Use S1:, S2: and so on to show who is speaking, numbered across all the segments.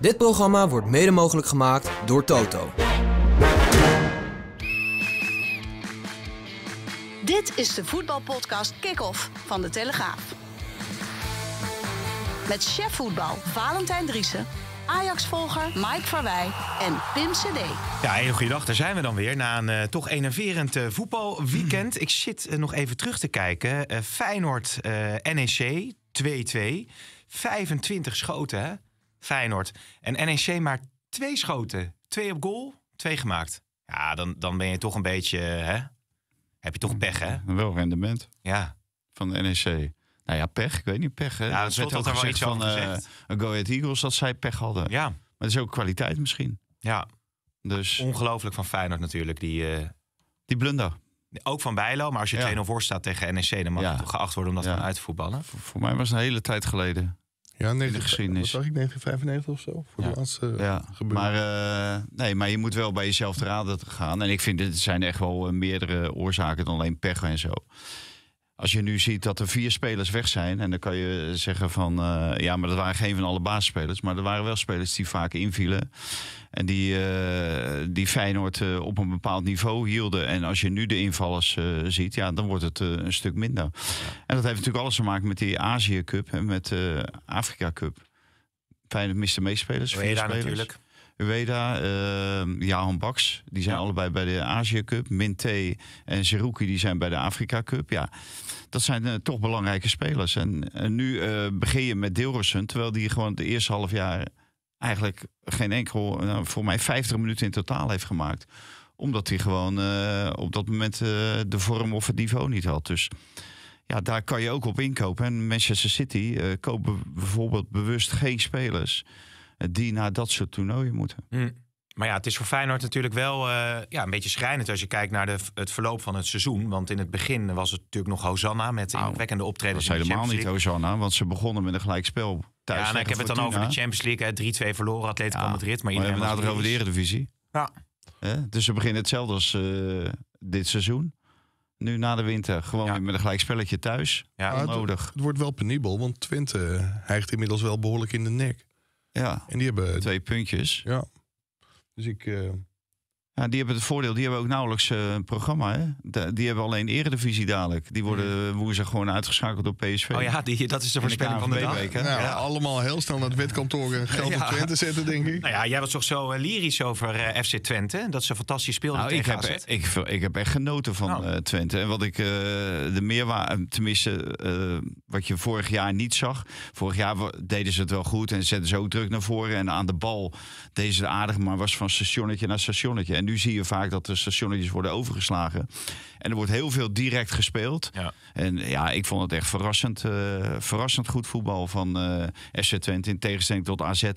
S1: Dit programma wordt mede mogelijk gemaakt door Toto.
S2: Dit is de voetbalpodcast Kick-Off van De Telegraaf. Met chef voetbal Valentijn Driessen Ajax-volger Mike Verwij en Pim CD.
S1: Ja, hele goede dag. Daar zijn we dan weer na een eh, toch enerverend eh, voetbalweekend. Ik zit eh, nog even terug te kijken. Feyenoord NEC 2-2. 25 schoten, hè? Feyenoord. En NEC maar twee schoten. Twee op goal, twee gemaakt. Ja, dan, dan ben je toch een beetje... Hè? Heb je toch mm, pech, hè?
S2: Wel rendement. Ja. Van de NEC. Nou ja, pech. Ik weet niet, pech. Hè? Ja, dat werd wel iets van uh, Go Ahead Eagles dat zij pech hadden. Ja. Maar dat is ook kwaliteit misschien. Ja. Dus... Ongelooflijk van Feyenoord
S1: natuurlijk. Die, eh, die blunder. Ook van Bijlo, maar als je 2-0 voor staat tegen NEC... dan mag je toch
S2: geacht worden om dat ja. uit te voetballen. Voor, voor, mij was het een hele tijd geleden. Ja, 90, de geschiedenis. zag ik, 1995 of zo? Voor de laatste eh, ja. Gebeuren. Maar, eh, nee, maar je moet wel bij jezelf te raden gaan. En ik vind, het zijn echt wel eh, meerdere oorzaken dan alleen pech en zo als je nu ziet dat er vier spelers weg zijn, en dan kan je zeggen van eh, ja, maar dat waren geen van alle basisspelers, maar er waren wel spelers die vaak invielen en die, eh, die Feyenoord eh, op een bepaald niveau hielden. En als je nu de invallers ziet, ja, dan wordt het een stuk minder. En dat heeft natuurlijk alles te maken met die Azië Cup en met de Afrika Cup. Feyenoord miste meespelers. veel spelers. natuurlijk. Ueda, uh, ehm, Jahan Baks, die zijn allebei bij de Azië Cup. Minté en Zeruki, die zijn bij de Afrika Cup. Ja, dat zijn eh, toch belangrijke spelers. En, nu eh, begin je met Deelrussen, terwijl die gewoon de eerste half jaar eigenlijk geen enkel, nou, voor mij 50 minuten in totaal heeft gemaakt omdat hij gewoon eh, op dat moment de vorm of het niveau niet had. Dus ja, daar kan je ook op inkopen. En Manchester City uh, kopen bijvoorbeeld bewust geen spelers die naar dat soort toernooien moeten. Hm.
S1: Maar ja, het is voor Feyenoord natuurlijk wel eh, ja, een beetje schrijnend als je kijkt naar de, het verloop van het seizoen. Want in het begin was het natuurlijk nog Hosanna met de nou, indrukwekkende optredens. Dat was helemaal niet
S2: Hosanna, want ze begonnen met een gelijkspel thuis. Ja, en nou, ik heb het dan over de
S1: Champions League. 3-2 verloren, Atletico ja, Madrid. Maar, maar we hebben het over de Eredivisie.
S2: Ja. dus ze beginnen hetzelfde als eh, dit seizoen. Nu na de winter, gewoon weer met een gelijkspelletje thuis.
S3: Ja, nodig. Het, wordt wel penibel, want Twente hijgt inmiddels wel behoorlijk in de nek. Ja. En die hebben twee puntjes. Ja. Dus ik. Eh, ja, die hebben het voordeel,
S2: die hebben ook nauwelijks eh, een programma. Hè? die hebben alleen eredivisie dadelijk. Die worden mhm. woensdag gewoon uitgeschakeld door PSV. Oh ja, die, dat is de voorspelling van de dag. Week, ja.
S3: Allemaal heel snel naar het witkantoor eh, geld op Twente
S1: zetten, denk ik. Nou ja, jij was toch zo eh, lyrisch over FC Twente? Dat ze fantastisch speelden nou, ik heb,
S2: e-, ik, heb echt genoten van oh. Twente. En wat ik de meerwaarde, tenminste wat je vorig jaar niet zag. Vorig jaar deden ze het wel goed en zetten ze ook druk naar voren. En aan de bal deden ze het aardig, maar was van stationnetje naar stationnetje. En nu zie je vaak dat de stationnetjes worden overgeslagen. En er wordt heel veel direct gespeeld. Ja. En ja, ik vond het echt verrassend, eh, verrassend goed voetbal van eh, SC Twente. In tegenstelling tot AZ.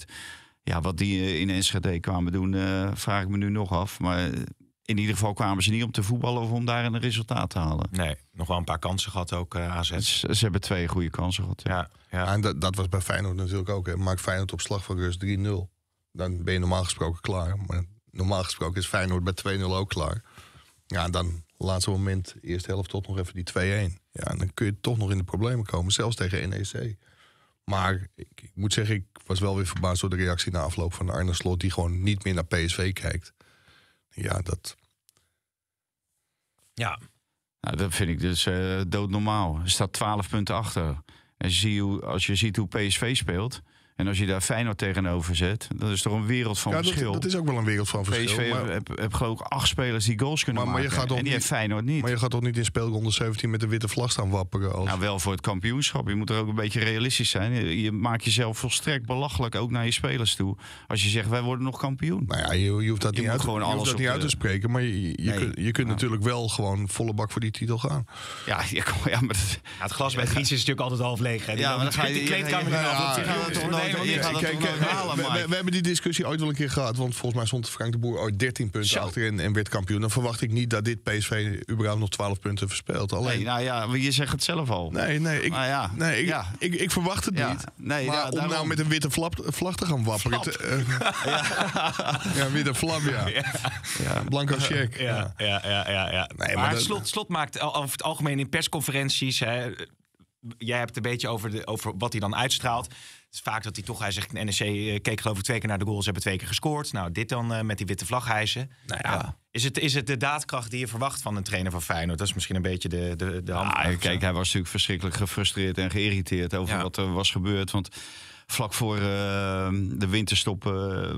S2: Ja, wat die eh, in Enschede kwamen doen, vraag ik me nu nog af. Maar in ieder geval kwamen ze niet om te voetballen of om daar een resultaat te halen. Nee, nog wel een paar kansen gehad ook AZ. Ze, ze, hebben twee goede kansen gehad. Ja,
S3: ja. en dat, dat, was bij Feyenoord natuurlijk ook. Hè. Maak Feyenoord op slag van rust 3-0. Dan ben je normaal gesproken klaar. Maar normaal gesproken is Feyenoord bij 2-0 ook klaar. Ja, dan laatste moment, eerste helft tot nog even die 2-1. Ja, en dan kun je toch nog in de problemen komen, zelfs tegen NEC. Maar ik, moet zeggen, ik was wel weer verbaasd door de reactie na afloop van Arne Slot... die gewoon niet meer naar PSV kijkt. Ja, dat... Ja. Nou, dat vind ik dus uh, doodnormaal. Er staat
S2: 12 punten achter. En zie hoe, als je ziet hoe PSV speelt... En als je daar Feyenoord tegenover zet, dat is toch een wereld van verschil. Dat, dat, is
S3: ook wel een wereld van verschil. PSV maar,
S2: heb, heb geloof ik acht spelers die goals kunnen maken. je en die heeft
S3: Feyenoord niet. Maar je gaat toch niet in speelronde 17 met de witte vlag staan wapperen? Als... Nou,
S2: wel voor het kampioenschap. Je moet er ook een beetje realistisch zijn. Je, maakt jezelf volstrekt belachelijk ook naar je
S3: spelers toe. Als je zegt, wij worden nog kampioen. Nou ja, je, je hoeft dat je niet, uit, gewoon alles dat niet uit te spreken. Maar je, je, kunt, je kunt natuurlijk wel gewoon volle bak voor die titel gaan. Ja, ja, maar...
S1: het glas bij Fiets is natuurlijk
S3: altijd half leeg.
S1: Ja, maar dan, dan ga je De kleedkamer niet af we,
S3: hebben die discussie ooit wel een keer gehad. Want volgens mij stond Frank de Boer ooit 13 punten achterin en werd kampioen. Dan verwacht ik niet dat dit PSV überhaupt nog 12 punten verspeelt. Alleen... Nee,
S2: nou ja, je zegt het zelf al. Nee, nee, ik, nou ja.
S3: nee, ik, ja. ik, ik, verwacht het niet. Nee, maar om daarom... nou met een witte vlag te gaan wapperen. Eh, ja. witte flap, ja.
S1: ja. Blanco check. Ja, ja, ja. ja, maar, slot, slot maakt over het algemeen in persconferenties... Hè, jij hebt een beetje over, de, over wat hij dan uitstraalt. Het is vaak dat hij toch, hij zegt, NEC eh, keek geloof ik twee keer naar de goals, hebben twee keer gescoord. Nou, dit dan eh, met die witte vlag hijsen. Nou Is, het, is het de daadkracht die je verwacht van een trainer van Feyenoord? Dat is misschien een beetje de, de, de nou,
S2: hand. kijk, hij was natuurlijk verschrikkelijk gefrustreerd en geïrriteerd over wat er was gebeurd. Want vlak voor eh, de winterstop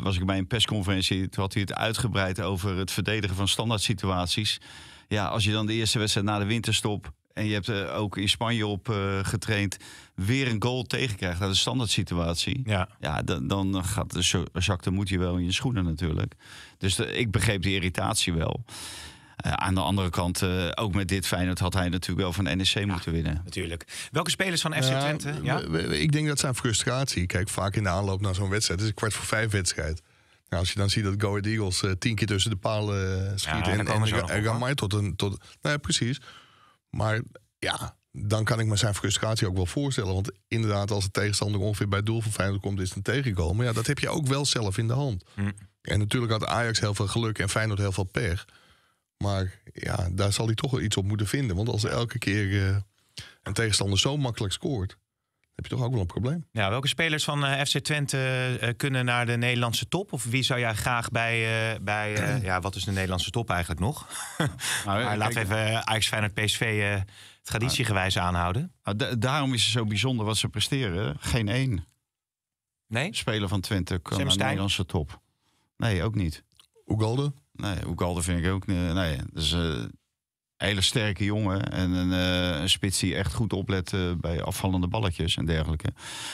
S2: was ik bij een persconferentie. Toen had hij het uitgebreid over het verdedigen van standaard situaties. Ja, als je dan de eerste wedstrijd na de winterstop en je hebt ook in Spanje op getraind weer een goal tegenkrijgt uit een standaard situatie. Ja, ja dan, dan gaat de zak de moet je wel in je schoenen natuurlijk. Dus ik begreep die irritatie wel. Eh, aan de andere kant, eh, ook met dit Feyenoord had hij natuurlijk wel van NEC moeten winnen.
S3: Natuurlijk. Welke spelers van FC Twente? ja? Ik denk dat zijn frustratie. Kijk, vaak in de aanloop naar zo'n wedstrijd. is een kwart voor vijf wedstrijd. Nou, als je dan ziet dat Go Ahead Eagles eh, tien keer tussen de palen schiet. en, en, en, en tot een... Tot, nou precies. Maar ja, dan kan ik me zijn frustratie ook wel voorstellen. Want inderdaad, als de tegenstander ongeveer bij het doel van Feyenoord komt, is het een tegenkomen. Maar ja, dat heb je ook wel zelf in de hand. Mm. En natuurlijk had Ajax heel veel geluk en Feyenoord heel veel pech. Maar ja, daar zal hij toch wel iets op moeten vinden. Want als elke keer eh, een tegenstander zo makkelijk scoort, heb je toch ook wel een probleem.
S1: Ja, welke spelers van eh, FC Twente eh, kunnen naar de Nederlandse top? Of wie zou jij graag bij, bij ja,
S3: wat is de Nederlandse top eigenlijk
S1: nog? nou, laten even Ajax Feyenoord PSV traditiegewijs aanhouden?
S2: Ah, daarom is het zo bijzonder wat ze presteren. Geen één nee? speler van Twente kan naar de Nederlandse top. Nee, ook niet. Oegalde? Nee, Oegalde vind ik ook eh, Nee, dus... Uh, hele sterke jongen. En een, uh, spits die echt goed oplet bij afvallende balletjes en dergelijke.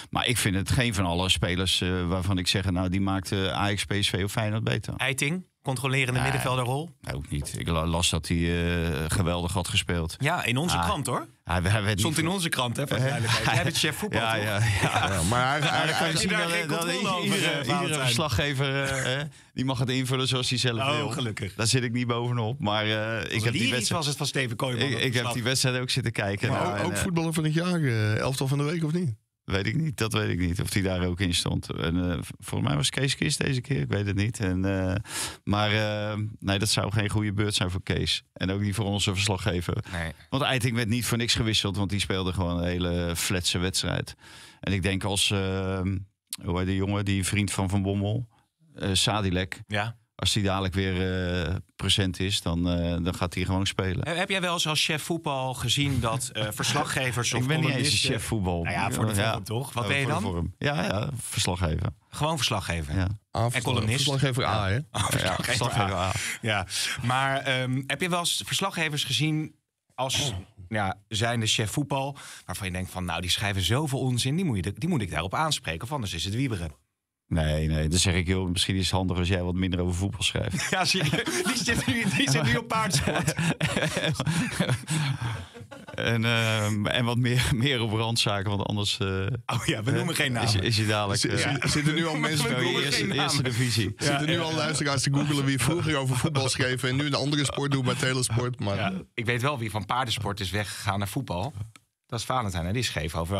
S2: Maar ik vind het geen van alle spelers waarvan ik zeg... nou, die maakt Ajax, PSV of Feyenoord beter.
S1: Eiting? controlerende middenvelderrol?
S2: rol. ook niet. Ik las dat hij eh, geweldig had gespeeld. Ja, in onze ah, krant hoor. Hij, hij werd Stond in onze
S1: krant, hè? Van uh, eh, Jij chef voetbal, ja, ja, ja, Maar eigenlijk kan je zien dat,
S2: iedere, eh, verslaggever die mag het invullen zoals hij zelf oh, wil. gelukkig. Daar zit ik niet bovenop. Maar ik heb die wedstrijd... was het van Steven Kooijman. Ik, ik heb die wedstrijd ook zitten kijken. ook, ook voetballer van het jaar, elftal van de week of niet? Weet ik niet, dat weet ik niet. Of die daar ook in stond. En, uh, mij was Kees Kist deze keer, ik weet het niet. En, eh, maar eh, nee, dat zou geen goede beurt zijn voor Kees. En ook niet voor onze verslaggever. Nee. Want Eiting werd niet voor niks gewisseld, want die speelde gewoon een hele fletse wedstrijd. En ik denk als, hoe de jongen, die vriend van Van Bommel, Sadilek. Ja als hij dadelijk weer eh, present is, dan, eh, dan gaat hij gewoon spelen.
S1: Heb jij wel eens als chef voetbal gezien dat uh, verslaggevers of Ik ben niet eens chef voetbal. Nou ja, voor de vorm toch? Wat oh, ben je dan?
S2: Ja, ja, verslaggever.
S1: Gewoon verslaggever? Ja. Ah, en columnist? Verslaggever A, hè? Oh, verslaggever, A. Ja, maar ehm, heb je wel eens verslaggevers gezien als... Ja, zijnde chef voetbal, waarvan je denkt van... nou, die schrijven zoveel onzin, die moet, je, die moet ik daarop aanspreken... of anders is het wieberen.
S2: Nee, nee, dan zeg ik heel, misschien is het handig als jij wat minder over voetbal schrijft.
S1: Ja, zie je, die zit nu,
S3: nu op paardsport.
S2: en, eh, en wat meer, meer op randzaken, want anders... Eh, oh ja, we noemen eh, geen naam. Is, je dadelijk... Z Zitten nu al mensen... Nou, eerste, eerste divisie. Ja, zitten nu
S3: al luisteraars te googelen wie vroeger over voetbal schreef... en nu een andere sport doet bij telesport. Maar...
S1: ik weet wel wie van paardensport is weggegaan naar voetbal. Dat is Valentijn,
S2: hè? die scheef over...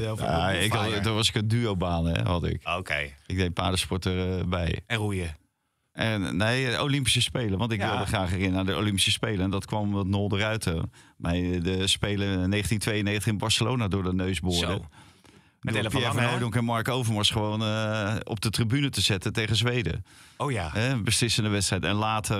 S2: Uh, over ja, ik had, toen was ik een duo hè, had ik. Oké. Ik deed padensporter eh, bij. en roeien? En, nee, Olympische Spelen. Want ik wilde graag erin naar de Olympische Spelen. En dat kwam wat Nol eruit. Bij de Spelen 1992 in Barcelona door de neus boren. Met hele van Hooydonk en Mark Overmars gewoon op de tribune te zetten tegen Zweden. Oh ja. Eh, beslissende wedstrijd. En later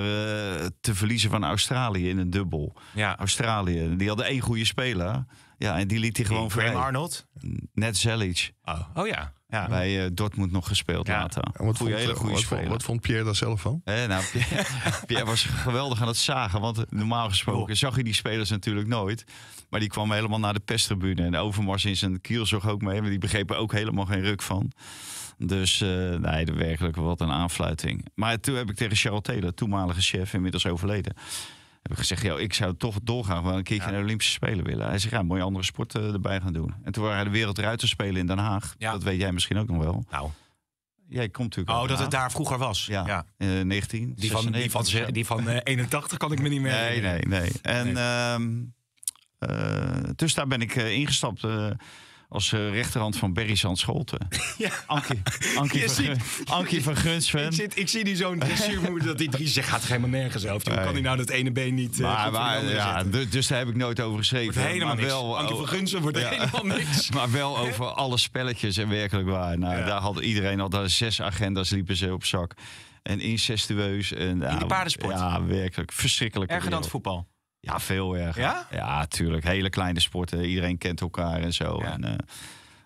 S2: te verliezen van Australië in een dubbel. Ja. Australië, die hadden één goede speler. Ja, en die liet hij gewoon voor. Arnold? Net Zelic. Oh, oh ja. ja. Bij uh, Dortmund nog gespeeld
S3: later. wat goeie, vond, hele goede wat, wat vond Pierre daar zelf van?
S2: Eh, nou, Pierre, was geweldig aan het zagen. Want normaal gesproken zag je die spelers natuurlijk nooit. Maar die kwam helemaal naar de pestribune. En Overmars in zijn kiel zag ook mee. Maar die begrepen ook helemaal geen ruk van. Dus uh, nee, werkelijk wat een aanfluiting. Maar toen heb ik tegen Charles Taylor, toenmalige chef, inmiddels overleden heb ik gezegd, joh, ik zou toch doorgaan wel een keer ja. naar de Olympische Spelen willen. Hij zegt, ja, mooie andere sporten erbij gaan doen. En toen waren de spelen in Den Haag. Ja. Dat weet jij misschien ook nog wel. Nou. Jij komt natuurlijk. Oh, dat het daar
S1: vroeger was. Ja.
S2: 19. Eh, die van, die van, die van 81 eh, kan ik me niet meer. Nee, nee, nee. En nee. Ehm, eh, dus daar ben ik ingestapt als eh, rechterhand van Berry Zandschoten. Ja. Ankie, Ankie, van, ziet,
S1: van Gunsven. Ik, ik zie die zo'n dressuurmoeder dat die drie zegt, gaat helemaal nergens over. Hoe kan hij nou dat
S2: ene been niet uh, maar, ja, Dus daar heb ik nooit over geschreven. Wordt helemaal maar wel, Ankie van Gunsven wordt ja, helemaal niks. Maar wel over alle spelletjes en werkelijk waar. Nou, Daar had iedereen al daar zes agenda's liepen ze op zak. En incestueus. En, de paardensport. Ja, werkelijk. Verschrikkelijk. Erger dan het voetbal. Ja, veel erger. Ja? ja? tuurlijk. Hele kleine sporten. Iedereen kent elkaar en zo. En, eh,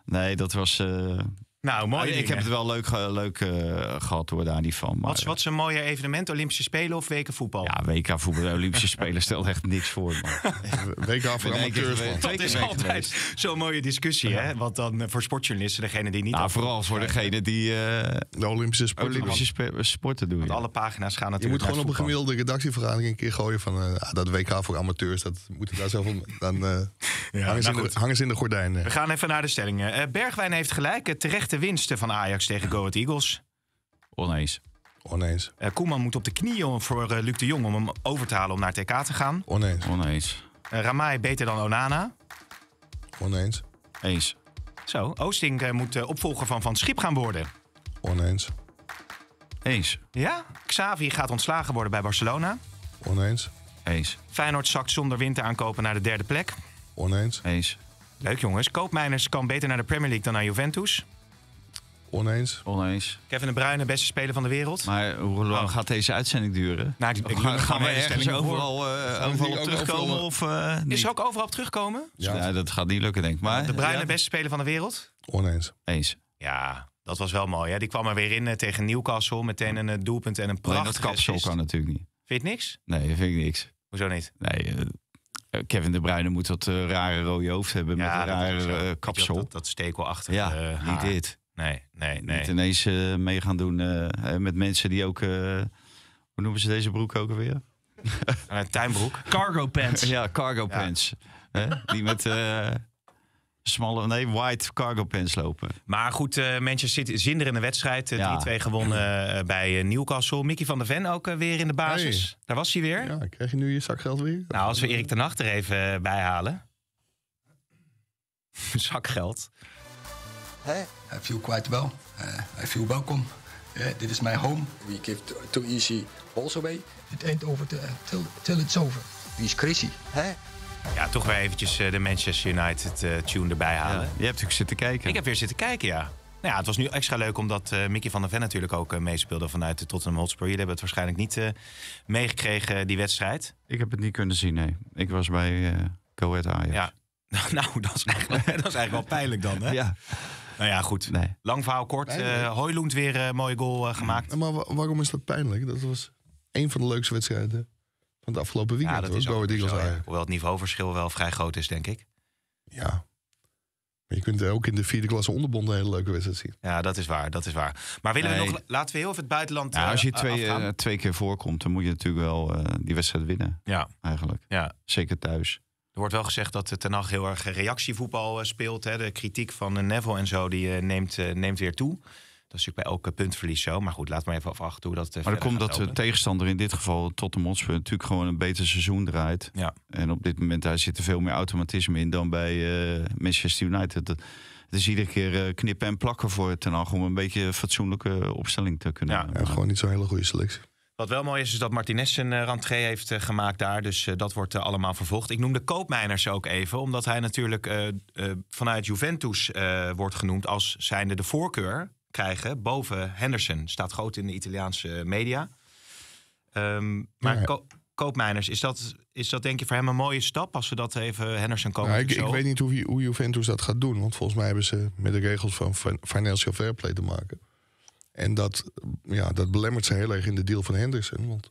S2: nee, dat was... Eh, nou, mooi. ik heb het wel leuk, leuk eh, gehad hoor, daar die van. wat,
S1: wat is een mooie evenement? Olympische Spelen of WK voetbal? Ja,
S2: WK voetbal. Olympische Spelen stelt echt niks voor. WK voor amateurs. Dat is altijd
S1: zo'n mooie discussie. Hè? wat dan eh, voor sportjournalisten, degene die niet... Nou, vooral voor degene die... Eh, de Olympische sporten, doen. alle pagina's gaan natuurlijk Je moet gewoon op een
S3: gemiddelde redactievergadering een keer gooien van... Ah, dat WK voor amateurs, dat ik daar zelf Dan ja, nou hangen, ze in de, gordijnen.
S1: We gaan even naar de stellingen. Bergwijn heeft gelijk. Terecht de winsten van Ajax tegen Go Ahead Eagles? Oneens. Oneens. Eh, Koeman moet op de knieën voor uh, Luc de Jong om hem over te halen om naar TK te gaan. Oneens. Oneens. Eh, Ramai beter dan Onana. Oneens. Eens. Zo, Oosting moet opvolger van Van Schip gaan worden. Oneens. Eens. Ja, Xavi gaat ontslagen worden bij Barcelona. Oneens. Eens. Feyenoord zakt zonder winter aankopen naar de derde plek. Oneens. Eens. Leuk jongens, Koopmijners kan beter naar de Premier League dan naar Juventus. Oneens. Oneens. Kevin de Bruyne, beste speler van de wereld. Maar hoe lang oh. gaat deze uitzending duren? Nou, ik, ga gaan, gaan ergens overal, uh, op terugkomen? Of, uh, Is ook overal op terugkomen?
S2: Ja. dat gaat niet lukken, denk
S1: ik. Maar, de Bruyne, ja.
S2: beste speler van de wereld? Oneens.
S1: Eens. Ja, dat was wel mooi. Hè? Die kwam er weer in eh, tegen Newcastle. Meteen een doelpunt en een prachtige dat kapsel kan natuurlijk niet. Vind je niks?
S2: Nee, vind ik niks. Hoezo niet? Nee, Kevin de Bruyne moet dat rare rode hoofd hebben met een rare kapsel. Dat, dat stekelachtig ja, niet dit. Nee, nee, nee. Niet ineens uh, mee gaan doen eh, met mensen die ook... Eh, hoe noemen ze deze broek ook alweer? tuinbroek. Cargo pants. ja, cargo pants. Hè? Die met smalle, nee, white cargo pants lopen.
S1: Maar goed, uh, Manchester City zinder in de wedstrijd. Die twee 2 gewonnen bij Newcastle. Mickey van der Ven ook weer in de basis.
S3: Daar was hij weer. Ja, krijg je nu je zakgeld weer.
S1: Nou, als we Erik ten Achter even bijhalen.
S3: zakgeld. Hey. I feel quite well. Uh, eh, I feel welcome. Yeah, this is my home. We give too easy also way. It ain't over till, till it's over.
S1: Wie is Chrissy? Ja, toch weer eventjes eh, de Manchester United-tune eh, erbij halen. je hebt natuurlijk zitten kijken. Ik heb weer zitten kijken, ja. Nou ja, het was nu extra leuk omdat Mickey van der Ven natuurlijk ook meespeelde vanuit de Tottenham Hotspur. Jullie hebben het waarschijnlijk niet meegekregen, die wedstrijd.
S2: Ik heb het niet kunnen zien, nee. Ik was bij uh, Ajax.
S1: Ja. Nou, dat is, eigenlijk, is eigenlijk wel pijnlijk dan, hè? Ja.
S2: Nou ja, goed.
S3: Lang verhaal kort. Uh, weer een eh, mooie goal eh, gemaakt. maar waarom is dat pijnlijk? Dat was een van de leukste wedstrijden van het afgelopen weekend. Ja, dat is
S1: Hoewel het niveauverschil wel vrij groot is, denk ik.
S3: Ja, maar je kunt ook in de vierde klasse onderbonden een hele leuke wedstrijd zien.
S1: Ja, dat is waar. Dat is waar. Maar willen we nog, laten we heel even het buitenland. Ja, als je twee,
S2: twee keer voorkomt, dan moet je natuurlijk wel die wedstrijd winnen. Ja, eigenlijk. Ja. Zeker thuis.
S1: Er wordt wel gezegd dat Ten Hag heel erg reactievoetbal eh, speelt. Hè. De kritiek van eh, Neville en zo die, eh, neemt, neemt weer toe. Dat is natuurlijk bij elke puntverlies zo. Maar goed, laat maar even afwachten hoe dat. Maar dan komt dat de
S2: tegenstander in dit geval tot de Hotspur natuurlijk gewoon een beter seizoen draait. Ja. En op dit moment daar zit er veel meer automatisme in dan bij Manchester United. Het is iedere keer knippen en plakken voor Ten Hag om een beetje een fatsoenlijke opstelling te kunnen. Ja, ja gewoon niet zo'n hele goede selectie.
S1: Wat wel mooi is, is dat Martinez een eh, rantge heeft eh, gemaakt daar. Dus eh, dat wordt allemaal vervolgd. Ik noemde Koopmeiners ook even, omdat hij natuurlijk vanuit Juventus wordt genoemd als zijnde de voorkeur krijgen boven Henderson. Staat groot in de Italiaanse media. Ehm, maar ja. Koopmeiners, is dat, is dat denk je voor hem een mooie stap als we dat even Henderson komen? Nou, ik, ik, weet
S3: niet hoe, hoe Juventus dat gaat doen, want volgens mij hebben ze met de regels van Financial Fair Play te maken. En dat, ja, dat belemmert ze heel erg in de deal van Henderson. Want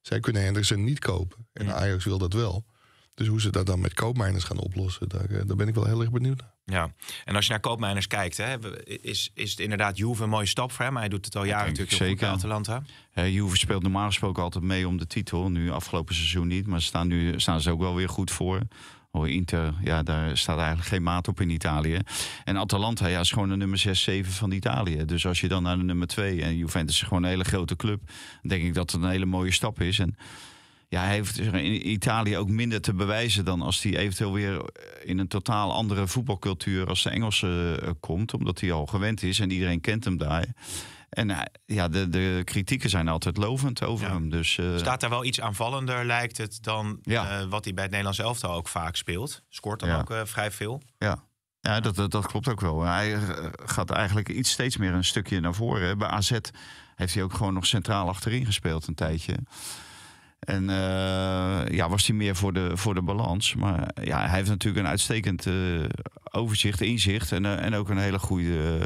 S3: zij kunnen Henderson niet kopen. En mm. Ajax wil dat wel. Dus hoe ze dat dan met koopmijners gaan oplossen, daar, eh, daar ben ik wel heel erg benieuwd naar.
S1: Ja, en als je naar koopmijners kijkt, hè, is, is het inderdaad Juve een mooie stap voor hem. Hij doet het al jaren natuurlijk heel zeker. Atalanta.
S2: Hey, Juve speelt normaal gesproken altijd mee om de titel. Nu afgelopen seizoen niet, maar ze staan, nu, staan ze ook wel weer goed voor. Inter, ja, daar staat eigenlijk geen maat op in Italië. En Atalanta ja, is gewoon de nummer 6, 7 van Italië. Dus als je dan naar de nummer 2 en Juventus is gewoon een hele grote club, denk ik dat het een hele mooie stap is. En ja, hij heeft in Italië ook minder te bewijzen dan als hij eventueel weer eh, in een totaal andere voetbalcultuur als de Engelse eh, komt, omdat hij al gewend is en iedereen kent hem daar. En eh, ja, de, de kritieken zijn altijd lovend over hem. Dus, eh, Staat
S1: daar wel iets aanvallender, lijkt het, dan eh, wat hij bij het Nederlands elftal ook vaak speelt. Scoort dan ook vrij veel.
S2: Ja, ja dat, dat, dat, klopt ook wel. Hij gaat eigenlijk iets steeds meer een stukje naar voren. Bij AZ heeft hij ook gewoon nog centraal achterin gespeeld een tijdje. En eh, ja, was hij meer voor de, voor de balans. Maar ja, hij heeft natuurlijk een uitstekend eh, overzicht, inzicht. En, eh, en ook een hele goede,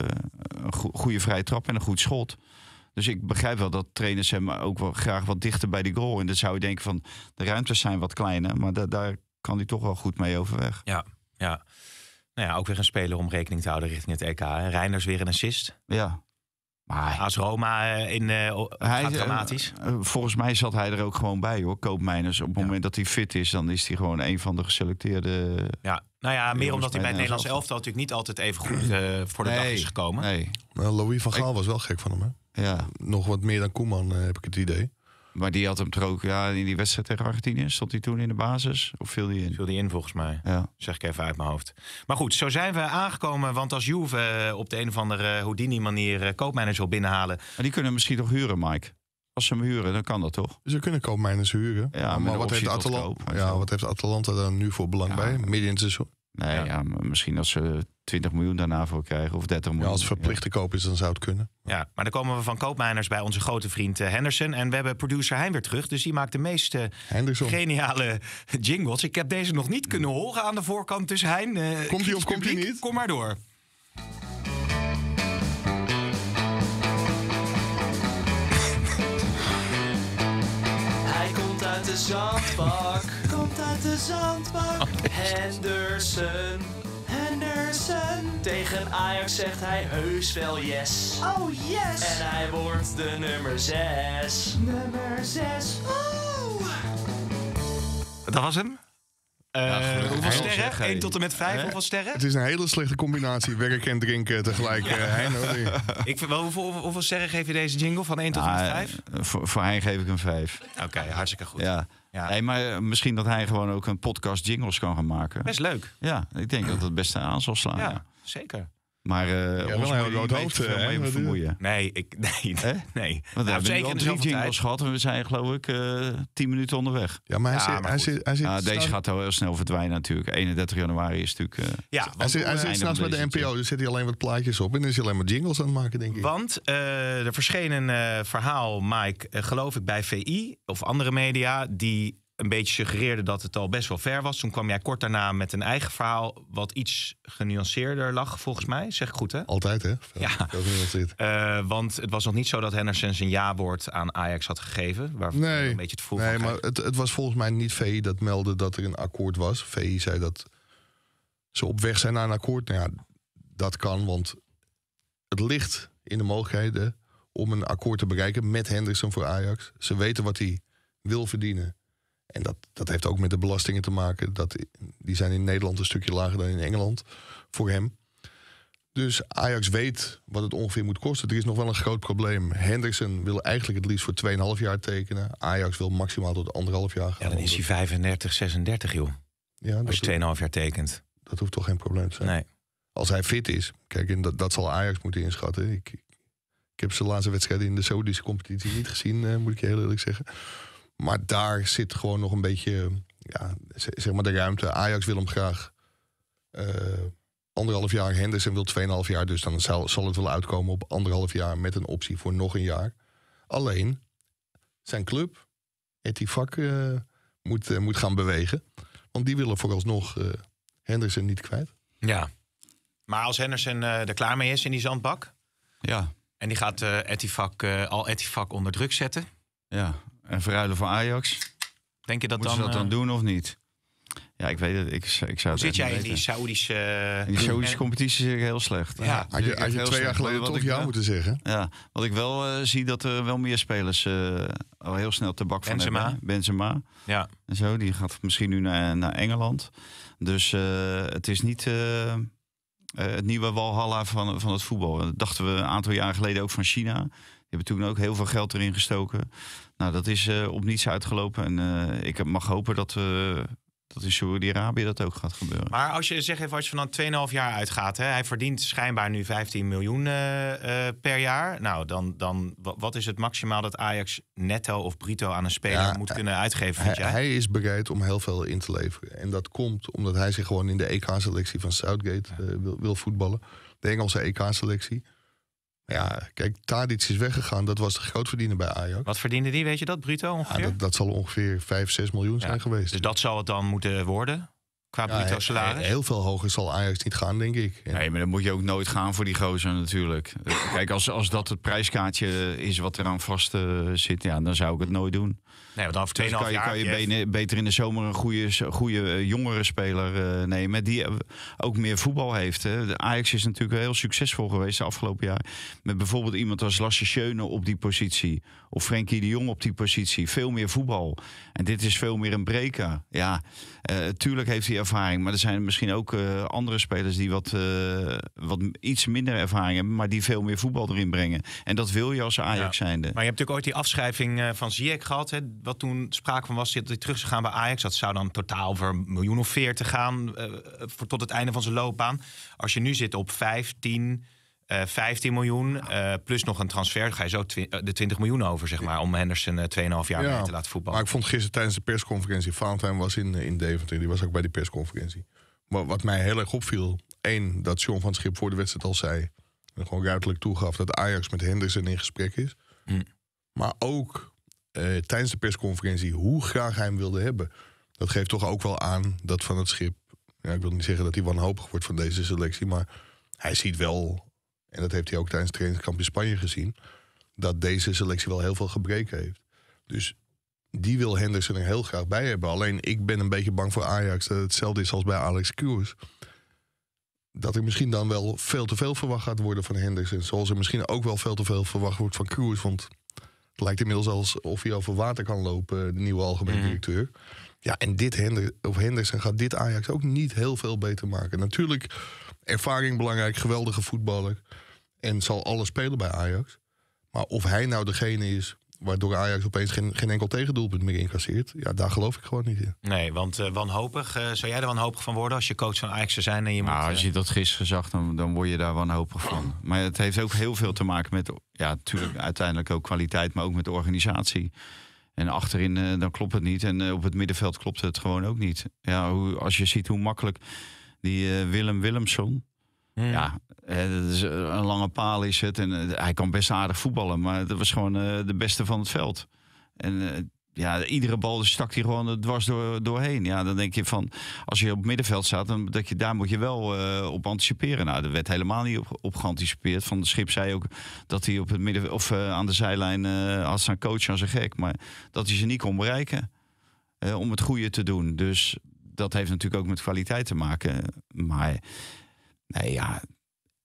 S2: goede vrije trap en een goed schot. Dus ik begrijp wel dat trainers hem ook wel graag wat dichter bij de goal. En dan zou je denken van de ruimtes zijn wat kleiner. Maar da daar kan hij toch wel goed mee overweg. Ja, ja.
S1: Nou ja, ook weer een speler om rekening te houden richting het EK. Reinders weer een assist.
S2: Ja. Maar
S1: Roma eh, in, uh, dramatisch.
S2: volgens mij zat hij er ook gewoon bij hoor, Koopmijners. Op het moment dat hij fit is, dan is hij gewoon een van de geselecteerde... Ja,
S1: nou ja, meer omdat hij bij het Nederlands elftal natuurlijk niet altijd even goed voor de dag is gekomen. Nee.
S3: Nou, Louis van Gaal was wel gek van hem hè? Ja. Nog wat meer dan Koeman heb ik het idee. Maar die had hem toch ook, ja, in die wedstrijd tegen
S2: Argentinië stond hij toen in de basis? Of viel die in? Viel die in volgens mij. Ja. Zeg ik even uit mijn hoofd. Maar goed,
S1: zo zijn we aangekomen. Want als Juve eh, op de een of andere eh, Houdini-manier eh, koopmijners wil binnenhalen. Maar
S2: die kunnen misschien toch huren, Mike? Als ze hem huren, dan kan dat toch?
S3: Ze kunnen koopmijners huren. Ja, maar wat heeft, ja, wat heeft, Atalanta dan nu voor belang bij? Midden in het seizoen? Nee, ja. misschien als ze 20 miljoen daarna voor krijgen of 30 miljoen. Ja, als verplichte koop is, dan zou het kunnen.
S1: Ja, maar dan komen we van koopmijners bij onze grote vriend eh, Henderson. En we hebben producer Hein weer terug. Dus die maakt de meeste eh, geniale jingles. Ik heb deze nog niet kunnen horen aan de voorkant. Dus Hein, kom eh, komt hij of komt hij niet? Kom maar door. Hij komt uit de zandbak.
S3: Komt uit de zandbak. Oh,
S1: Henderson.
S3: Henderson. Tegen Ajax zegt hij heus wel yes. Oh yes. En hij wordt de nummer 6. Nummer 6. Oh. Dat was hem. Uh, hoeveel sterren? 1 tot en met 5, hoeveel sterren? Het is een hele slechte combinatie, werk en drinken tegelijk. Ja. Uh,
S1: ik hoeveel, hoeveel, sterren geef
S2: je deze jingle van 1 tot en met 5?
S3: Ah, eh, voor, voor hij geef ik een 5. Oké, hartstikke goed. Ja.
S2: Ja. Nee, maar eh, misschien dat hij gewoon ook een podcast jingles kan gaan maken. Best leuk. Ja, ik denk dat het best aan zal slaan. ja. zeker. Maar uh, ja, ons een rood hoofd eh, vermoeien. Nee, ik, nee, nee. nee. Nou, we hebben al drie jingles gehad en we zijn geloof ik eh, tien minuten onderweg. Ja, maar hij, zit, hij, zit, hij ah, zit Deze gaat al heel snel verdwijnen natuurlijk. 31 januari is natuurlijk...
S3: ja, want, hij zit, hij zit met de NPO, daar zit hij alleen wat plaatjes op... en is hij alleen maar jingles aan het maken, denk ik. Want er
S1: verscheen een verhaal, Mike, geloof ik, bij VI of andere media... die een beetje suggereerde dat het al best wel ver was. Toen kwam jij kort daarna met een eigen verhaal wat iets genuanceerder lag, volgens mij. Zeg ik goed, hè? Altijd, hè? Ja. Eh, want het was nog niet zo dat Henderson zijn ja-woord aan Ajax had gegeven. waarvoor
S3: een beetje het voelde. Nee, maar het, het, was volgens mij niet VI dat meldde dat er een akkoord was. VI zei dat ze op weg zijn naar een akkoord. Nou ja, dat kan, want het ligt in de mogelijkheden om een akkoord te bereiken met Henderson voor Ajax. Ze weten wat hij wil verdienen. En dat, dat heeft ook met de belastingen te maken. Dat, die zijn in Nederland een stukje lager dan in Engeland voor hem. Dus Ajax weet wat het ongeveer moet kosten. Er is nog wel een groot probleem. Henderson wil eigenlijk het liefst voor 2,5 jaar tekenen. Ajax wil maximaal tot anderhalf jaar gaan. Ja, dan is hij 35, 36, joh. Ja, Als je 2,5 jaar tekent. Dat hoeft toch geen probleem te zijn? Nee. Als hij fit is. Kijk, en dat, dat zal Ajax moeten inschatten. Ik, ik heb zijn laatste wedstrijd in de Saoedische competitie niet gezien, eh, moet ik je heel eerlijk zeggen. Maar daar zit gewoon nog een beetje, ja, zeg maar de ruimte. Ajax wil hem graag eh, anderhalf jaar. Henderson wil tweeënhalf jaar. Dus dan zal, zal het wel uitkomen op anderhalf jaar met een optie voor nog een jaar. Alleen zijn club, Etifak, uh, eh, moet, eh, moet gaan bewegen. Want die willen vooralsnog uh, Henderson niet kwijt.
S1: Ja. Maar als Henderson er klaar mee is in die zandbak. Ja. En die gaat vak al Etifak onder druk zetten. Ja en verruilen van Ajax. Denk je dat dan, dan eh,
S2: doen of niet? Ja, ik weet het. Ik, ik zou het zit jij in die
S1: Saoedische... in eh,
S2: Saoedische competitie zit ik heel slecht. Ja. Heb Had je, twee jaar geleden toch jou moeten zeggen? Ja, wat ik wel eh, zie dat er wel meer spelers al heel snel te bak van Benzema. Benzema. Ja. En zo, die gaat misschien nu naar, naar Engeland. Dus het is niet... het nieuwe Walhalla van, van het voetbal. Dat dachten we een aantal jaar geleden ook van China. Die hebben toen ook heel veel geld erin gestoken. Nou, dat is eh, op niets uitgelopen. En eh, ik mag hopen dat we eh, dat in Saudi-Arabië dat ook gaat gebeuren.
S1: Maar als je zeg even als je van 2,5 jaar uitgaat, hè, hij verdient schijnbaar nu 15 miljoen per jaar. Nou, dan, dan wat is het maximaal dat Ajax netto of brito aan een speler moet kunnen uitgeven? Hij, hij,
S3: is bereid om heel veel in te leveren. En dat komt omdat hij zich gewoon in de EK-selectie van Southgate uh, wil, wil, voetballen. De Engelse EK-selectie. Ja, kijk, Tadic is weggegaan. Dat was de grootverdiener bij Ajax. Wat
S1: verdiende die, weet je dat, bruto ongeveer? dat,
S3: dat, zal ongeveer 5, 6 miljoen zijn geweest.
S1: Dus dat zou het dan moeten worden? Qua ja, bruto salaris.
S3: Heel veel hoger zal Ajax niet gaan,
S2: denk ik. Nee, maar dan moet je ook nooit gaan voor die gozer natuurlijk. Eh, kijk, als, als dat het prijskaartje is wat eraan vast eh, zit, ja, dan zou ik het nooit doen. Nee, want dan 2,5 dus kan, jaar... kan je beter in de zomer een goede, goede eh, jongere speler nemen... die ook meer voetbal heeft. Hè. De Ajax is natuurlijk heel succesvol geweest de afgelopen jaar... met bijvoorbeeld iemand als Lasse Schöne op die positie... of Frenkie de Jong op die positie. Veel meer voetbal. En dit is veel meer een breker. Ja, tuurlijk heeft hij ervaring. Maar er zijn misschien ook eh, andere spelers die wat, eh, wat iets minder ervaring hebben. Maar die veel meer voetbal erin brengen. En dat wil je als Ajax ja. zijnde.
S1: Maar je hebt natuurlijk ooit die afschrijving eh, van Ziek gehad. Hè, wat toen sprake van was dat hij terug zou gaan bij Ajax. Dat zou dan totaal voor miljoen of veertig gaan. voor, tot het einde van zijn loopbaan. Als je nu zit op vijftien. 15 eh, miljoen, eh, plus nog een transfer. Ga je zo eh, de 20 miljoen over, zeg maar, om Henderson 2,5 jaar mee te laten
S3: voetballen. Maar ik vond gisteren tijdens de persconferentie, Valentijn was in, in Deventer, die was ook bij die persconferentie. Maar wat mij heel erg opviel, één, dat Sean van Schip voor de wedstrijd al zei, en gewoon duidelijk toegaf dat Ajax met Henderson in gesprek is. Hm. Maar ook tijdens de persconferentie, hoe graag hij hem wilde hebben. Dat geeft toch ook wel aan dat van het schip. Ja, ik wil niet zeggen dat hij wanhopig wordt van deze selectie, maar hij ziet wel en dat heeft hij ook tijdens het trainingskamp in Spanje gezien, dat deze selectie wel heel veel gebreken heeft. Dus die wil Henderson er heel graag bij hebben. Alleen ik ben een beetje bang voor Ajax dat hetzelfde is als bij Alex Kuurs. Dat er misschien dan wel veel te veel verwacht gaat worden van Henderson. Zoals er misschien ook wel veel te veel verwacht wordt van Kuurs. Want het lijkt inmiddels alsof hij over water kan lopen, de nieuwe algemeen mhm. directeur. Ja, en dit Hender of Henderson gaat dit Ajax ook niet heel veel beter maken. Natuurlijk ervaring belangrijk, geweldige voetballer. En zal alles spelen bij Ajax. Maar of hij nou degene is waardoor Ajax opeens geen, geen enkel tegendoelpunt meer incasseert. Ja, daar geloof ik gewoon niet in.
S1: Nee, want eh, wanhopig, eh, zou jij er wanhopig van worden als je coach van Ajax zou zijn? En je nou, moet, uh...
S2: als eh, je dat gisteren zag, dan, dan word je daar wanhopig van. Maar het heeft ook heel veel te maken met, ja, natuurlijk uiteindelijk ook kwaliteit, maar ook met de organisatie. En achterin dan klopt het niet en op het middenveld klopt het gewoon ook niet. Ja, hoe, als je ziet hoe makkelijk die eh, Willem Willemsson. Ja, het eh, is eh, een lange paal is het. En hij kan best aardig voetballen, maar dat was gewoon de beste van het veld. En ja, iedere bal stak hij gewoon dwars door, doorheen. Ja, dan denk je van, als je op het middenveld staat, dan, dat je, daar moet je wel op anticiperen. Nou, er werd helemaal niet op, op geanticipeerd. Van de Schip zei ook dat hij op het midden, of, aan de zijlijn uh, had zijn coach aan zijn gek. Maar dat hij ze niet kon bereiken om het goede te doen. Dus dat heeft natuurlijk ook met kwaliteit te maken. Maar nee, ja,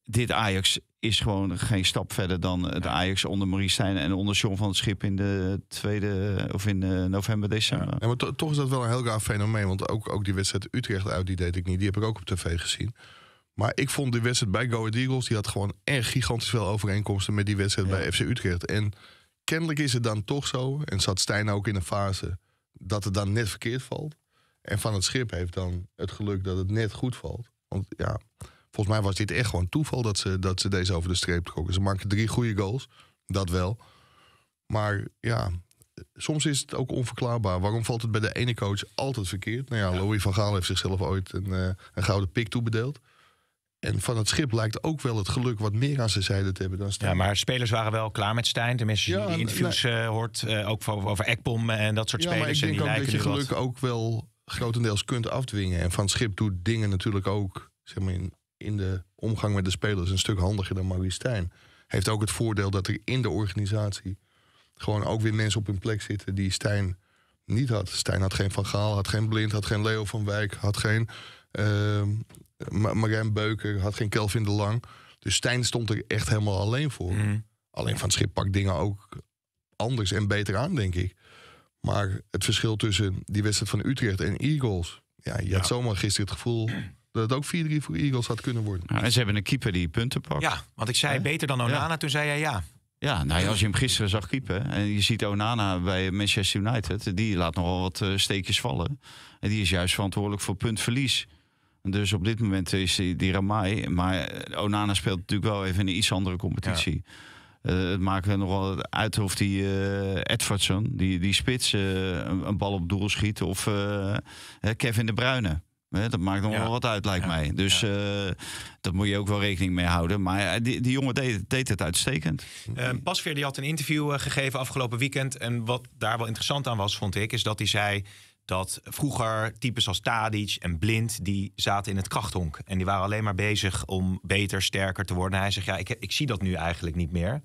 S2: dit Ajax is gewoon geen stap verder dan het Ajax onder Marie Stijn en onder John van het Schip in de tweede of in eh, november, december. Ja, maar toch is dat wel
S3: een heel gaaf fenomeen. Want ook, ook die wedstrijd Utrecht uit, die deed ik niet. Die heb ik ook op tv gezien. Maar ik vond die wedstrijd bij Go Ahead Eagles, die had gewoon erg gigantisch veel overeenkomsten met die wedstrijd bij FC Utrecht. En kennelijk is het dan toch zo, en zat Stijn ook in een fase dat het dan net verkeerd valt. En van het schip heeft dan het geluk dat het net goed valt. Want ja, volgens mij was dit echt gewoon toeval dat ze, dat ze deze over de streep trokken. Ze maken drie goede goals, dat wel. Maar ja, soms is het ook onverklaarbaar. Waarom valt het bij de ene coach altijd verkeerd? Nou ja, Louis van Gaal heeft zichzelf ooit een, eh, een gouden pik toebedeeld. En van het schip lijkt ook wel het geluk wat meer aan zijn zijde te hebben dan Stijn. Ja,
S1: maar spelers waren wel klaar met Stijn. Tenminste, ja, die interviews eh, hoort eh, ook over Ekpom en dat soort spelers. Maar ik denk ook dat je geluk
S3: ook wel grotendeels kunt afdwingen. En Van Schip doet dingen natuurlijk ook zeg maar, in, in de omgang met de spelers een stuk handiger dan Maurice Stijn. Heeft ook het voordeel dat er in de organisatie gewoon ook weer mensen op hun plek zitten die Stijn niet had. Stijn had geen Van Gaal, had geen Blind, had geen Leo van Wijk, had geen uh, Marijn Beuker, had geen Kelvin de Lang. Dus Stijn stond er echt helemaal alleen voor. Mm. Alleen Van Schip pakt dingen ook anders en beter aan, denk ik. Maar het verschil tussen die wedstrijd van Utrecht en Eagles. Ja, je had zomaar gisteren het gevoel dat het ook 4-3 voor Eagles had kunnen worden.
S2: en ze hebben een keeper die punten pakt. Ja, want ik zei beter dan Onana, toen zei jij ja. Ja, nou als je hem gisteren zag keeper en je ziet Onana bij Manchester United, die laat nogal wat eh, steekjes vallen. En die is juist verantwoordelijk voor puntverlies. Dus op dit moment is die, die Ramai. Maar Onana speelt natuurlijk wel even in een iets andere competitie. Eh, het maakt er nogal uit of die uh, die, die spits, eh, een, een, bal op doel schiet. Of Kevin de Bruyne. dat maakt nog wel wat uit, lijkt mij. Dus ja. moet je ook wel rekening mee houden. Maar die, die jongen deed, deed het uitstekend.
S1: Uh, Pasveer die had een interview gegeven afgelopen weekend. En wat daar wel interessant aan was, vond ik, is dat hij zei dat vroeger types als Tadic en Blind... die zaten in het krachthonk. En die waren alleen maar bezig om beter, sterker te worden. En hij zegt, ja, ik, ik zie dat nu eigenlijk niet meer.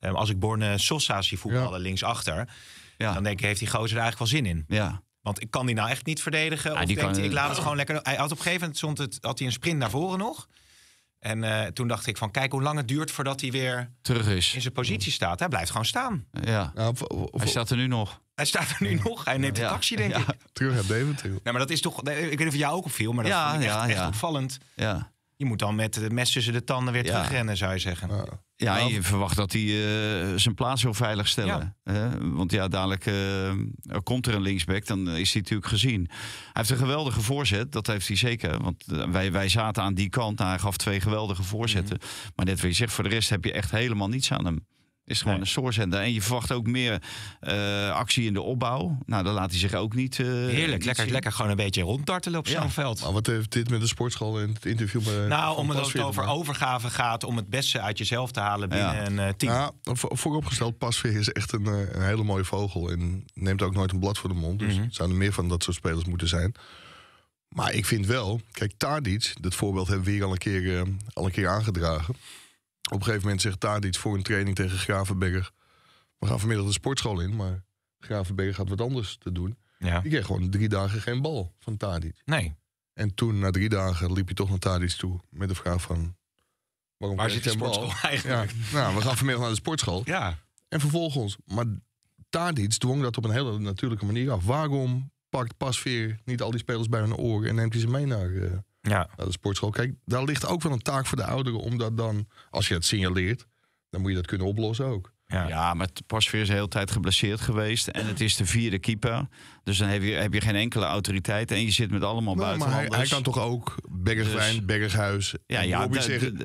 S1: Ehm, als ik Borne Sosa zie voetballen ja. linksachter, ja. dan denk ik, heeft die gozer er eigenlijk wel zin in? Ja. Want ik kan die nou echt niet verdedigen. Ja, of ik laat het gewoon lekker. Hij had op een gegeven moment stond het, had hij een sprint naar voren nog. En eh, toen dacht ik van kijk hoe lang het duurt voordat hij weer terug is. In zijn positie staat. Hij blijft gewoon staan.
S2: Ja. of, hij staat
S1: er nu nog. Hij staat er nu nog. Hij neemt de taxi, denk ik. Terug naar Deventer. Nou, maar dat is toch. Ik weet niet of jou ook opviel, maar dat is echt, echt opvallend. Ja. Je moet dan met het mes tussen de tanden weer terugrennen, zou je zeggen.
S2: Ja, je verwacht dat hij eh, zijn plaats wil veiligstellen. Ja. Want ja, dadelijk eh, komt er een linksback, dan eh, is hij natuurlijk gezien. Hij heeft een geweldige voorzet, dat heeft hij zeker. Want wij, wij zaten aan die kant, nou, hij gaf twee geweldige voorzetten. Mhm. Maar net wat je zegt, voor de rest heb je echt helemaal niets aan hem is gewoon een stoorzender. En je verwacht ook meer eh, actie in de opbouw. Nou, dan laat hij zich ook niet. Eh, Heerlijk, lekker, lekker
S3: gewoon een beetje ronddartelen op ja. veld. Maar wat heeft dit met de sportschool in het interview? Bij, eh, nou, omdat het, over
S1: overgave gaat om het beste uit jezelf te halen binnen een
S3: uh, team. Ja, vooropgesteld, Pasveer is echt een, een, hele mooie vogel. En neemt ook nooit een blad voor de mond. Dus mhm. het zouden er meer van dat soort spelers moeten zijn. Maar ik vind wel, kijk, Tadic, dat voorbeeld hebben we hier al een keer, al een keer aangedragen. Op een gegeven moment zegt Tadic voor een training tegen Gravenberg... we gaan vanmiddag de sportschool in, maar Gravenberg gaat wat anders te doen. Ja. Die kreeg gewoon drie dagen geen bal van Tadic. Nee. En toen, na drie dagen, liep je toch naar Tadic toe met de vraag van... Waarom Waar zit de sportschool eigenlijk? nou, we gaan vanmiddag naar de sportschool. Ja. En vervolgens, maar Tadic dwong dat op een hele natuurlijke manier af. Waarom pakt Pasveer niet al die spelers bij hun oren en neemt hij ze mee naar... Eh, ja. de sportschool. Kijk, daar ligt ook wel een taak voor de ouderen. Omdat dan, als je het signaleert, dan moet je dat kunnen oplossen ook. Ja. ja, maar Pasveer is de hele tijd geblesseerd geweest. En het is de vierde keeper. Dus dan heb je, heb je geen
S2: enkele autoriteit. En je zit met allemaal buiten nou, Maar hij, kan toch ook Bergwijn, dus, Ja, ja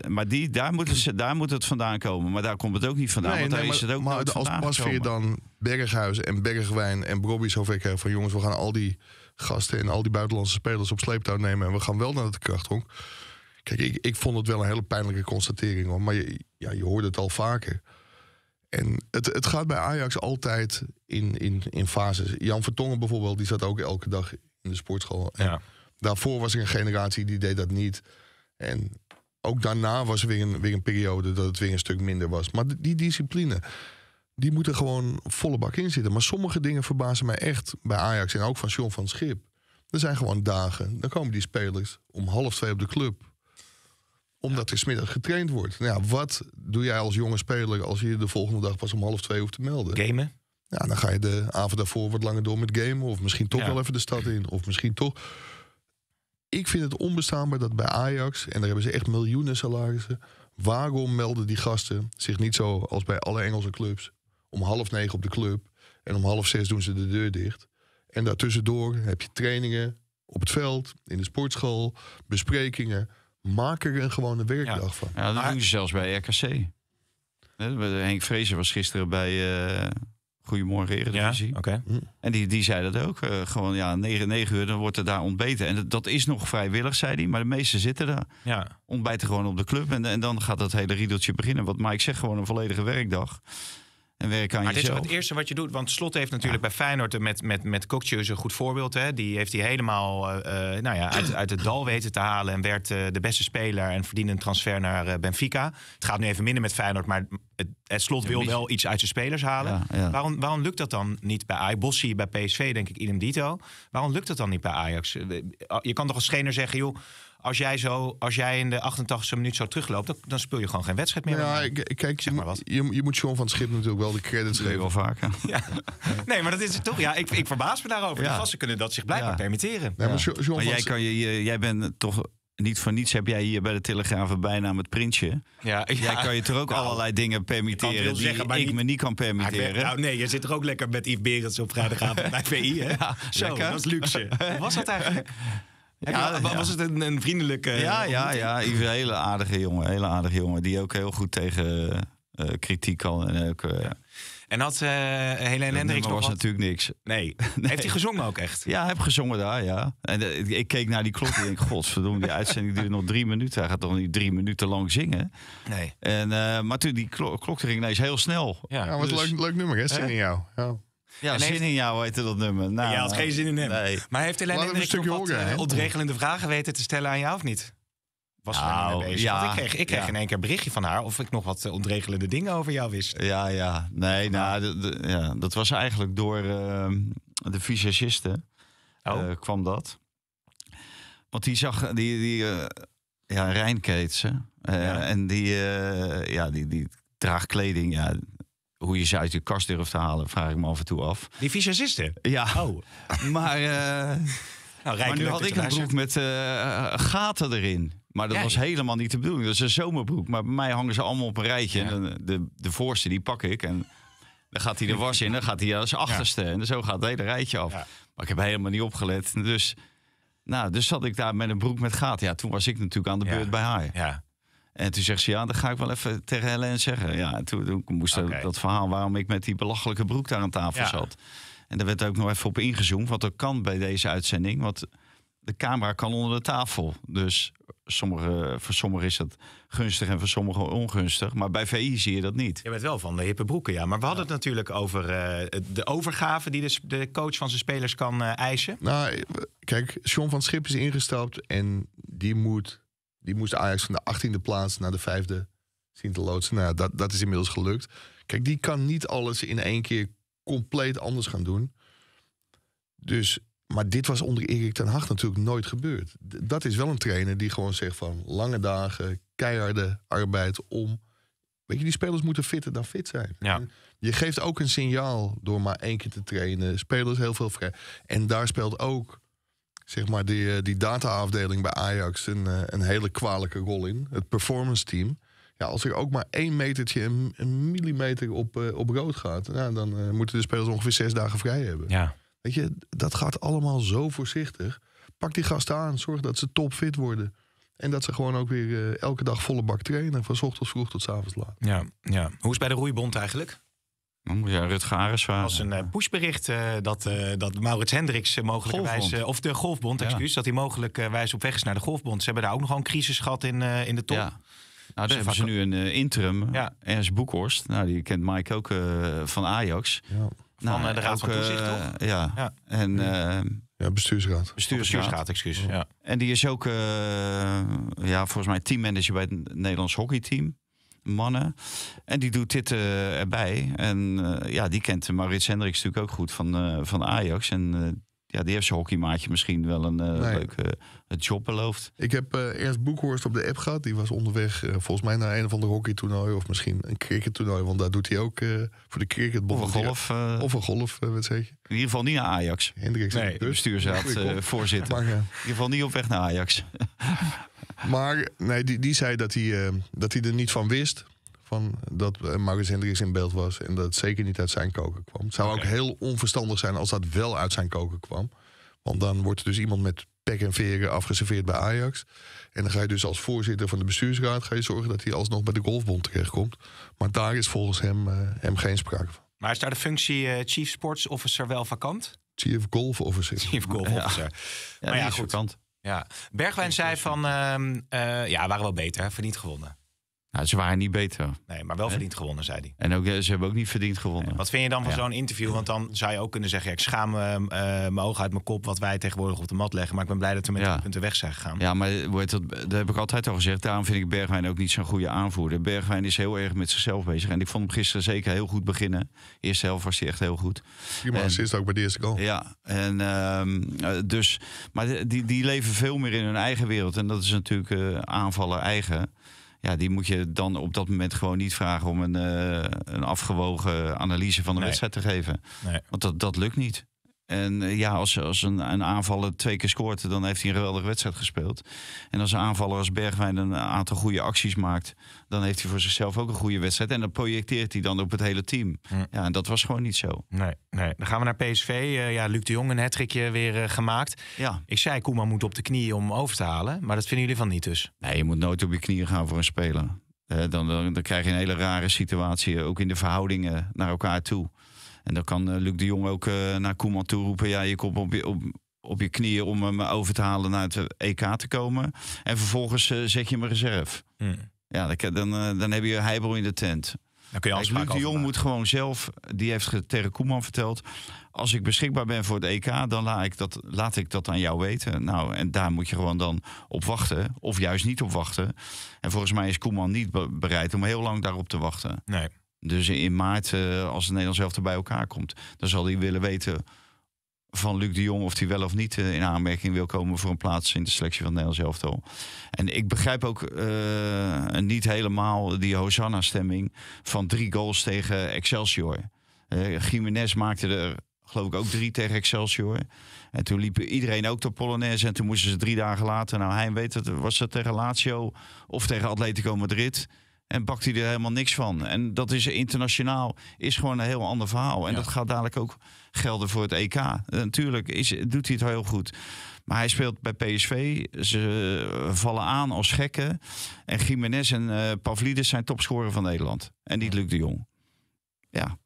S2: maar die, daar, moeten ze, daar moet het vandaan komen. Maar daar komt het ook niet vandaan. Nee, want nee, daar maar, is het ook maar, als Pasveer
S3: dan Berghuis en Bergwijn en Brobby zover krijgt... van jongens, we gaan al die gasten en al die buitenlandse spelers op sleeptouw nemen. En we gaan wel naar de krachthonk. Kijk, ik, ik vond het wel een hele pijnlijke constatering. Hoor. Maar je, ja, je hoorde het al vaker. En het, het gaat bij Ajax altijd in, in, in fases. Jan Vertongen bijvoorbeeld, die zat ook elke dag in de sportschool. ja. Daarvoor was er een generatie die deed dat niet. En ook daarna was er weer een, weer een periode dat het weer een stuk minder was. Maar die discipline, die moeten gewoon volle bak in zitten. Maar sommige dingen verbazen mij echt bij Ajax en ook van Sean van Schip. Er zijn gewoon dagen, dan komen die spelers om half twee op de club. Omdat er smiddag getraind wordt. Nou ja, wat doe jij als jonge speler als je de volgende dag pas om half twee hoeft te melden? Gamen? Ja, dan ga je de avond daarvoor wat langer door met gamen. Of misschien toch wel even de stad in. Of misschien toch... Ik vind het onbestaanbaar dat bij Ajax, en daar hebben ze echt miljoenen salarissen... waarom melden die gasten zich niet zo als bij alle Engelse clubs om half negen op de club. En om half zes doen ze de deur dicht. En daartussendoor heb je trainingen op het veld, in de sportschool, besprekingen. Maak er een gewone werkdag van.
S2: Ja, dat maar... doen ze zelfs bij RKC. Henk Vrezen was gisteren bij eh, Goedemorgen Eredivisie. Ja, okay. Hm. En die, die zei dat ook. Eh, gewoon ja, 9, 9 uur, dan wordt er daar ontbeten. En dat, is nog vrijwillig, zei hij. Maar de meesten zitten daar. Ja. Ontbijten gewoon op de club. En, en dan gaat dat hele riedeltje beginnen. Wat ik zegt, gewoon een volledige werkdag. En maar dit is het
S1: eerste wat je doet. Want Slot heeft natuurlijk bij Feyenoord met, met, met Kokcius een goed voorbeeld. Hè. Die heeft hij helemaal eh, eh, nou ja, uit, uit het dal weten te halen. En werd eh, de beste speler en verdiende een transfer naar Benfica. Het gaat nu even minder met Feyenoord. Maar het, Slot wil wel iets uit zijn spelers halen. waarom, waarom lukt dat dan niet bij Ajax? Bossi bij PSV denk ik idem dito. Waarom lukt dat dan niet bij Ajax? Je kan toch als schener zeggen, joh als jij, zo, als jij in de 88e minuut zo terugloopt,
S3: dan, dan speel je gewoon geen wedstrijd meer. Ja, kijk, zeg maar wat. Je, je moet John van Schip natuurlijk wel de credits geven. Wel vaker.
S1: Nee, maar dat is het toch. Ja, ik, ik verbaas me daarover. De gasten kunnen dat
S3: zich blijkbaar
S2: permitteren. Ja. maar, John jij, kan, je, jij bent toch niet voor niets heb jij hier bij de Telegraaf bijna bijnaam het prinsje. Ja, Jij kan je er ook nou, allerlei dingen permitteren die ik me niet kan ah, permitteren. nou, nee, je zit er ook lekker met Yves Berends op vrijdagavond bij VI. Hè? Ja, lekker. dat is luxe.
S1: Hoe was dat eigenlijk? Ja, was het
S2: een, een vriendelijke... Ja, ja, ja. Een hele aardige jongen. Hele aardige jongen. Die ook heel goed tegen eh, kritiek kan. En, ook, uh,
S1: en had uh, Helene Hendricks was natuurlijk
S2: niks. Nee. Heeft hij gezongen
S1: ook echt? Ja, hij heeft
S2: gezongen daar, ja. En ik, keek naar die klok en denk... Godverdomme, die uitzending duurde nog drie minuten. Hij gaat toch niet drie minuten lang zingen? Nee. En, maar toen die klok, klok ging ineens heel snel. Ja, ja wat dus, leuk, nummer hè, Zing in jou.
S3: Ja. Ja, en zin
S2: in jou heette dat nummer. Nou, ja, had geen zin in hem. Nee. Maar heeft Helene een stukje nog wat uh, eh, ontregelende vragen weten te stellen aan jou of niet? Was nou, bezig?
S1: Want ik kreeg, ik kreeg in
S2: één keer berichtje van haar of ik nog wat eh, ontregelende dingen over jou wist. Ja, ja. Nee, nou, ja, dat was eigenlijk door ehm, de visagisten, oh. eh, kwam dat. Want die zag, die, die ja, En die, ja, die, die draagt kleding, ja, hoe je ze uit je kast durft te halen, vraag ik me af en toe af.
S1: Die visagisten?
S2: Ja. Oh. Maar, eh,
S1: nou, maar nu had ik een broek
S2: met eh, gaten erin. Maar dat was helemaal niet de bedoeling. Dat is een zomerbroek. Maar bij mij hangen ze allemaal op een rijtje. De, de, de voorste, die pak ik. En dan gaat hij de was in. Dan gaat hij als achterste. En zo gaat het hele rijtje af. Maar ik heb helemaal niet opgelet. Dus, nou, dus zat ik daar met een broek met gaten. Ja, toen was ik natuurlijk aan de beurt bij haar. Ja. En toen zegt ze, ja, dan ga ik wel even tegen Helen zeggen. Ja, toen, moest dat verhaal waarom ik met die belachelijke broek daar aan tafel zat. En daar werd ook nog even op ingezoomd, wat er kan bij deze uitzending. Want de camera kan onder de tafel. Dus sommige, voor sommigen is dat gunstig en voor sommigen ongunstig. Maar bij VI zie je dat niet. Je bent wel van de hippe broeken, ja. Maar we hadden
S1: het natuurlijk over eh, de overgave die de, de, coach van zijn spelers kan eh, eisen. Nou,
S3: eh, kijk, Sean van Schip is ingestapt en die moet die moest Ajax van de 18e plaats naar de 5e zien te loodsen. Nou, dat, dat is inmiddels gelukt. Kijk, die kan niet alles in één keer compleet anders gaan doen. Dus, maar dit was onder Erik ten Hag natuurlijk nooit gebeurd. Dat is wel een trainer die gewoon zegt van lange dagen, keiharde arbeid om... Weet je, die spelers moeten fitter dan fit zijn. Ja. Je geeft ook een signaal door maar één keer te trainen. Spelers heel veel vrij. En daar speelt ook zeg maar, die, eh, die dataafdeling bij Ajax een, eh, een hele kwalijke rol in. Het performance team. Ja, als er ook maar één metertje, een, millimeter op, eh, op rood gaat, nou, dan moeten de spelers ongeveer zes dagen vrij hebben. Ja. Weet je, dat gaat allemaal zo voorzichtig. Pak die gasten aan, zorg dat ze topfit worden. En dat ze gewoon ook weer elke dag volle bak trainen, van ochtends vroeg tot avonds laat. Ja,
S1: ja. Hoe is het bij de roeibond eigenlijk? Ja, Rutger Ares was een eh, pushbericht eh, dat, eh, dat Maurits Hendricks mogelijk Uh, of de Golfbond, excuus, dat hij mogelijkerwijs op weg is naar de Golfbond. Ze hebben daar ook nog een crisis gehad in, in de top.
S2: Ja. Nou, dus hebben ze nu een interim, ja. Ernst Boekhorst. Nou, die kent Mike ook van Ajax.
S3: Ja. Nou, van de Raad van Toezicht, toch? Ja.
S2: En... Ja, bestuursraad. Bestuursraad, excuus. Ja. En die is ook, ja, volgens mij teammanager bij het Nederlands hockeyteam mannen. En die doet dit eh, erbij. En eh, ja, die kent Maurits Hendricks natuurlijk ook goed van, eh, van Ajax. En ja, die heeft zijn hockeymaatje misschien wel een eh, leuke eh, job beloofd.
S3: Ik heb uh, eh, Ernst Boekhorst op de app gehad. Die was onderweg volgens mij naar een of ander hockeytoernooi of misschien een cricket-toernooi. Want daar doet hij ook voor de cricket. Of een golf. of een je? in
S2: ieder geval niet naar Ajax. Hendrik nee, voorzitter. in ieder geval niet op weg naar Ajax.
S3: maar nee, die, die zei dat hij, dat hij er niet van wist dat Marcus Hendricks in beeld was. En dat het zeker niet uit zijn koker kwam. Het zou ook heel onverstandig zijn als dat wel uit zijn koker kwam. Want dan wordt er dus iemand met pek en veren afgeserveerd bij Ajax. En dan ga je dus als voorzitter van de bestuursraad ga je zorgen dat hij alsnog bij de golfbond terechtkomt. Maar daar is volgens hem, eh, hem geen sprake van.
S1: Maar is daar de functie eh, Chief Sports Officer wel vakant?
S3: Chief Golf Officer. Chief Golf Officer.
S2: Ja.
S1: maar ja, goed. Ja. Bergwijn zei van, ehm, eh, ja, waren wel beter, hè?
S2: niet gewonnen. Nou, ze waren niet beter. Nee, maar wel verdiend gewonnen, zei hij. En ook, eh, ze hebben ook niet verdiend gewonnen.
S1: wat vind je dan van zo'n interview? Want dan zou je ook kunnen zeggen... Ja, ik schaam me, uh, eh, mijn ogen uit mijn kop wat wij tegenwoordig op de mat leggen. Maar ik ben blij dat we met ja. die punten weg zijn gegaan.
S2: Ja, maar eh, dat, dat heb ik altijd al gezegd. Daarom vind ik Bergwijn ook niet zo'n goede aanvoerder. Bergwijn is heel erg met zichzelf bezig. En ik vond hem gisteren zeker heel goed beginnen. Eerste helft was hij echt heel goed. Prima assist ook bij de eerste goal. Ja, en, ehm, dus, maar die, die leven veel meer in hun eigen wereld. En dat is natuurlijk aanvallen eigen. Ja, die moet je dan op dat moment gewoon niet vragen om een, eh, een afgewogen analyse van de wedstrijd te geven. Nee. Want dat, dat lukt niet. En eh, ja, als, als een, een aanvaller twee keer scoort, dan heeft hij een geweldige wedstrijd gespeeld. En als een aanvaller als Bergwijn een aantal goede acties maakt, dan heeft hij voor zichzelf ook een goede wedstrijd. En dan projecteert hij dan op het hele team. Hm. Ja, en dat was gewoon niet zo. Nee,
S1: nee. Dan gaan we naar PSV. Eh, ja, Luc de Jong een hattrickje weer eh, gemaakt. Ja. Ik zei, Koeman moet op de knieën om over te halen. Maar dat vinden jullie van niet dus?
S2: Nee, je moet nooit op je knieën gaan voor een speler. Eh, dan, dan, dan, krijg je een hele rare situatie, ook in de verhoudingen naar elkaar toe. En dan kan Luc de Jong ook naar Koeman toe roepen... ja, je komt op, je, op, je knieën om hem over te halen naar het EK te komen. En vervolgens zet je hem reserve. Hm. Ja, dan, eh, dan heb je Heibel in de tent. Dan Luc de Jong moet gewoon zelf, die heeft tegen Koeman verteld... als ik beschikbaar ben voor het EK, dan laat ik, dat, laat ik dat aan jou weten. Nou, en daar moet je gewoon dan op wachten. Of juist niet op wachten. En volgens mij is Koeman niet bereid om heel lang daarop te wachten. Nee. Dus in maart, eh, als het Nederlands zelf bij elkaar komt... dan zal hij willen weten van Luc de Jong of hij wel of niet eh, in aanmerking wil komen voor een plaats in de selectie van Nederland elftal. En ik begrijp ook eh, niet helemaal die Hosanna-stemming van drie goals tegen Excelsior. Uh, Jiménez maakte er geloof ik ook drie tegen Excelsior. En toen liep iedereen ook door Polonaise en toen moesten ze drie dagen later, nou hij weet het, was dat tegen Lazio of tegen Atletico Madrid en bakt hij er helemaal niks van. En dat is internationaal is gewoon een heel ander verhaal. En dat gaat dadelijk ook gelden voor het EK. Eh, natuurlijk is, doet hij het heel goed. Maar hij speelt bij PSV. Ze vallen aan als gekken. En Jiménez en uh, Pavlidis zijn topscorer van Nederland. En niet Luc de Jong. Ja,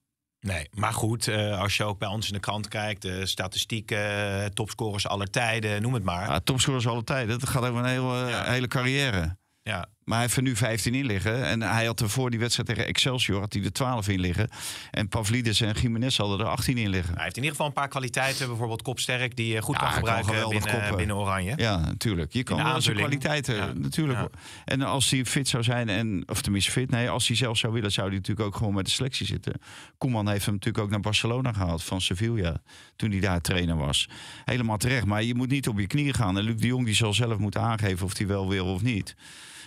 S1: Nee, maar goed, eh, als je ook bij ons in de krant kijkt, de statistieken, topscorers aller
S2: tijden, noem het maar. Ja, topscorers aller tijden, dat gaat over een hele, hele carrière. Ja, maar hij heeft er nu 15 in liggen. En hij had er voor die wedstrijd tegen Excelsior had hij er 12 in liggen. En Pavlidis en Jiménez hadden er 18 in liggen. Hij heeft in ieder geval een
S1: paar kwaliteiten. Bijvoorbeeld kopsterk die je eh, goed kan
S2: gebruiken kan binnen, binnen, Oranje. Ja, natuurlijk. Je kan wel zijn kwaliteiten. Natuurlijk. En als hij fit zou zijn, en, of tenminste fit. Nee, als hij zelf zou willen, zou hij natuurlijk ook gewoon met de selectie zitten. Koeman heeft hem natuurlijk ook naar Barcelona gehaald van Sevilla. Toen hij daar trainer was. Helemaal terecht. Maar je moet niet op je knieën gaan. En Luc de Jong die zal zelf moeten aangeven of hij wel wil of niet.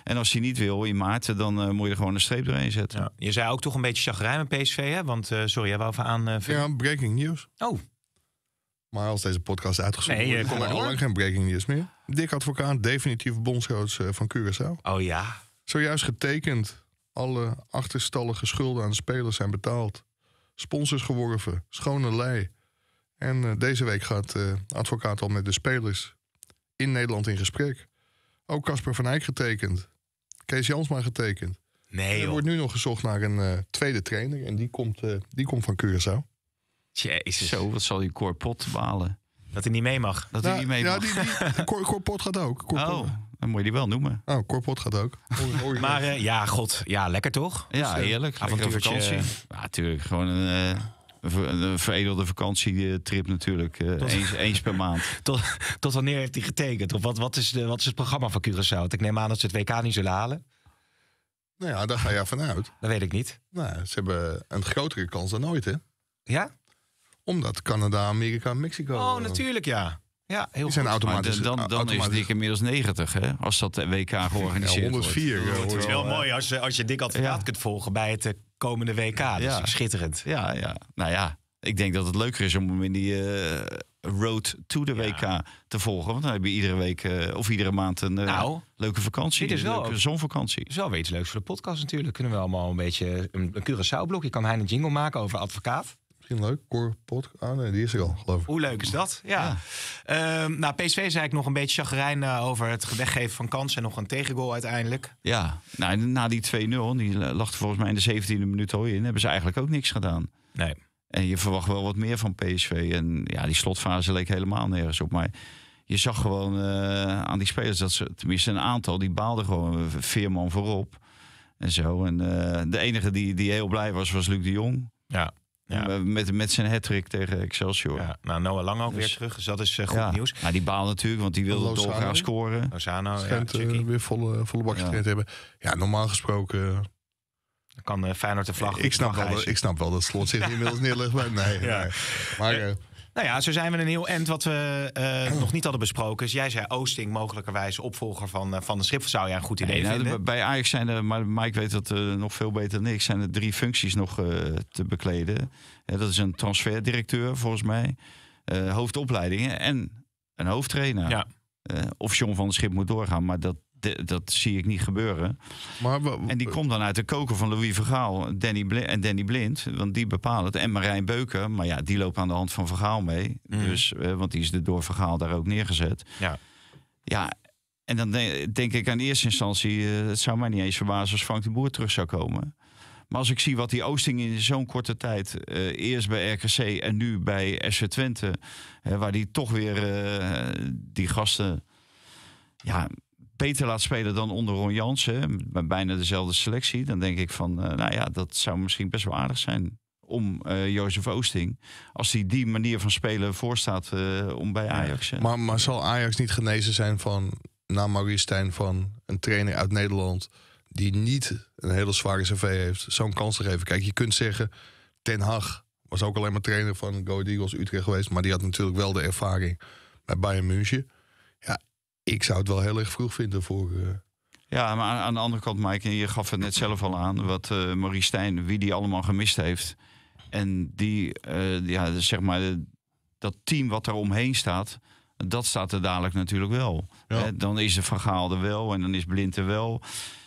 S2: En als hij niet wil in maart, dan eh, moet je er gewoon een streep doorheen zetten. Je zei ook toch een beetje chagrijn met PSV, hè? Want, eh, sorry,
S1: jij wou even aan... Eh, ja, breaking news. Oh.
S3: Maar als deze podcast uitgezonden nee, wordt, komt er lang geen breaking news meer. Dik Advocaat, definitief bondscoach van Curaçao. Oh ja. Zojuist getekend. Alle achterstallige schulden aan de spelers zijn betaald. Sponsors geworven. Schone lei. En deze week gaat uh, advocaat al met de spelers in Nederland in gesprek. Ook Casper van Eyck getekend. Kees Jansma getekend. Nee, Er wordt nu nog gezocht naar een eh, tweede trainer. En die komt, eh, die komt van Curaçao.
S2: Jezus. Zo, wat zal die Corpot balen. Dat hij niet mee mag. Dat hij nou, niet mee moet. mag.
S3: Die, die, Corpot gaat ook. Corpot. Oh,
S2: dan moet je die wel noemen. Oh,
S3: Corpot gaat ook.
S2: maar eh, ja, god. Ja, lekker toch? Ja, dus, heerlijk. Avontuurtje. Ja, natuurlijk. Gewoon een een, veredelde vakantietrip natuurlijk. Eh, eens, eens, per maand. Tot,
S1: tot, wanneer heeft hij getekend? Of wat, wat, is de, wat is het programma van Curaçao? Ik neem aan dat ze het WK niet zullen halen.
S3: Nou ja, daar ga je vanuit. Dat weet ik niet. Nou, ze hebben een grotere kans dan ooit, hè? Ja? Omdat Canada, Amerika, Mexico. Oh, natuurlijk, ja. Ja, heel die zijn goed. automatisch. Dan, dan,
S2: is Dick inmiddels 90, hè? Als dat WK georganiseerd ja, 104, wordt. het is wel mooi
S1: als, eh, als je dit Advocaat kunt volgen bij het eh, komende WK. dus
S2: schitterend. Ja, ja. Nou ja, ik denk dat het leuker is om hem in die eh, road to de WK te volgen. Want dan heb je iedere week eh, of iedere maand een eh, nou, leuke vakantie. is wel een leuke zonvakantie.
S1: Is wel weer iets leuks voor de podcast natuurlijk. Kunnen we allemaal een beetje een, een Curaçao-blokje. Kan hij een jingle maken over advocaat?
S3: leuk. Core pot. Ah nee, die is er al, geloof ik.
S1: Hoe leuk is dat? Ja. ja. Ehm, nou, PSV zei ik nog een beetje chagrijn uh, over het weggeven van kansen en nog een tegengoal uiteindelijk.
S3: Ja,
S2: nou, na die 2-0, die lag volgens mij in de 17e minuut al in, hebben ze eigenlijk ook niks gedaan. Nee. En je verwacht wel wat meer van PSV. En ja, die slotfase leek helemaal nergens op. Maar je zag gewoon eh, aan die spelers dat ze, tenminste een aantal, die baalden gewoon veerman voorop. En zo. En eh, de enige die, die heel blij was, was Luc de Jong. Ja. Eh, met, met zijn hat tegen Excelsior. Ja, nou, Noah Lang ook weer dus-
S3: terug, dus dat is eh, goed nieuws. Maar
S2: nou, die baal natuurlijk, want die wilde toch graag scoren.
S3: Lozano, Schijnt, eh, weer volle, volle bak getraind hebben. Ja, normaal gesproken... kan uh, Feyenoord de vlag... Ik snap, wel, dat, ik snap wel dat Slot zich inmiddels
S1: neerlegt. nee, nee. Maar... Nou ja, zo zijn we een heel end wat we eh, nog niet hadden besproken. Dus jij zei Oosting, oh, mogelijkerwijs opvolger van, eh, van de Schip. Zou jij een goed idee nee, nou, vinden?
S2: bij Ajax zijn er, maar Mike weet dat eh, nog veel beter dan ik, zijn er drie functies nog te bekleden. dat is een transferdirecteur, volgens mij, hoofdopleidingen en een hoofdtrainer. Ja. of John van de Schip moet doorgaan, maar dat, dat zie ik niet gebeuren. Maar en die komt dan uit de koker van Louis Vergaal Danny en Danny Blind. Want die bepalen het. En Marijn Beuken. Maar ja, die loopt aan de hand van Vergaal mee. Mhm. Dus, eh, want die is de door Vergaal daar ook neergezet. Ja. Ja, en dan denk, ik aan eerste instantie... Eh, het zou mij niet eens verbazen als Frank de Boer terug zou komen. Maar als ik zie wat die Oosting in zo'n korte tijd, eh, eerst bij RKC en nu bij SC Twente, waar die toch weer die gasten ja, beter laat spelen dan onder Ron Jansen. Met bijna dezelfde selectie. Dan denk ik van, eh, nou ja, dat zou misschien best wel aardig zijn om uh,
S3: Jozef Oosting. Als hij die manier van spelen voorstaat eh, om bij Ajax. Maar, maar zal Ajax niet genezen zijn van, na Maurice Stijn, van een trainer uit Nederland die niet een hele zware cv heeft, zo'n kans te geven? Kijk, je kunt zeggen, Ten Hag was ook alleen maar trainer van Go Eagles Utrecht geweest, maar die had natuurlijk wel de ervaring bij Bayern München ik zou het wel heel erg vroeg vinden voor. Eh, ja, maar aan, de andere kant,
S2: Mike, en je gaf het net zelf al aan, wat uh, eh, Marie Stijn, wie die allemaal gemist heeft. En die, eh, ja, dus zeg maar, dat team wat er omheen staat, dat staat er dadelijk natuurlijk wel. Hè? Dan is de Vergaal er wel en dan is Blind er wel.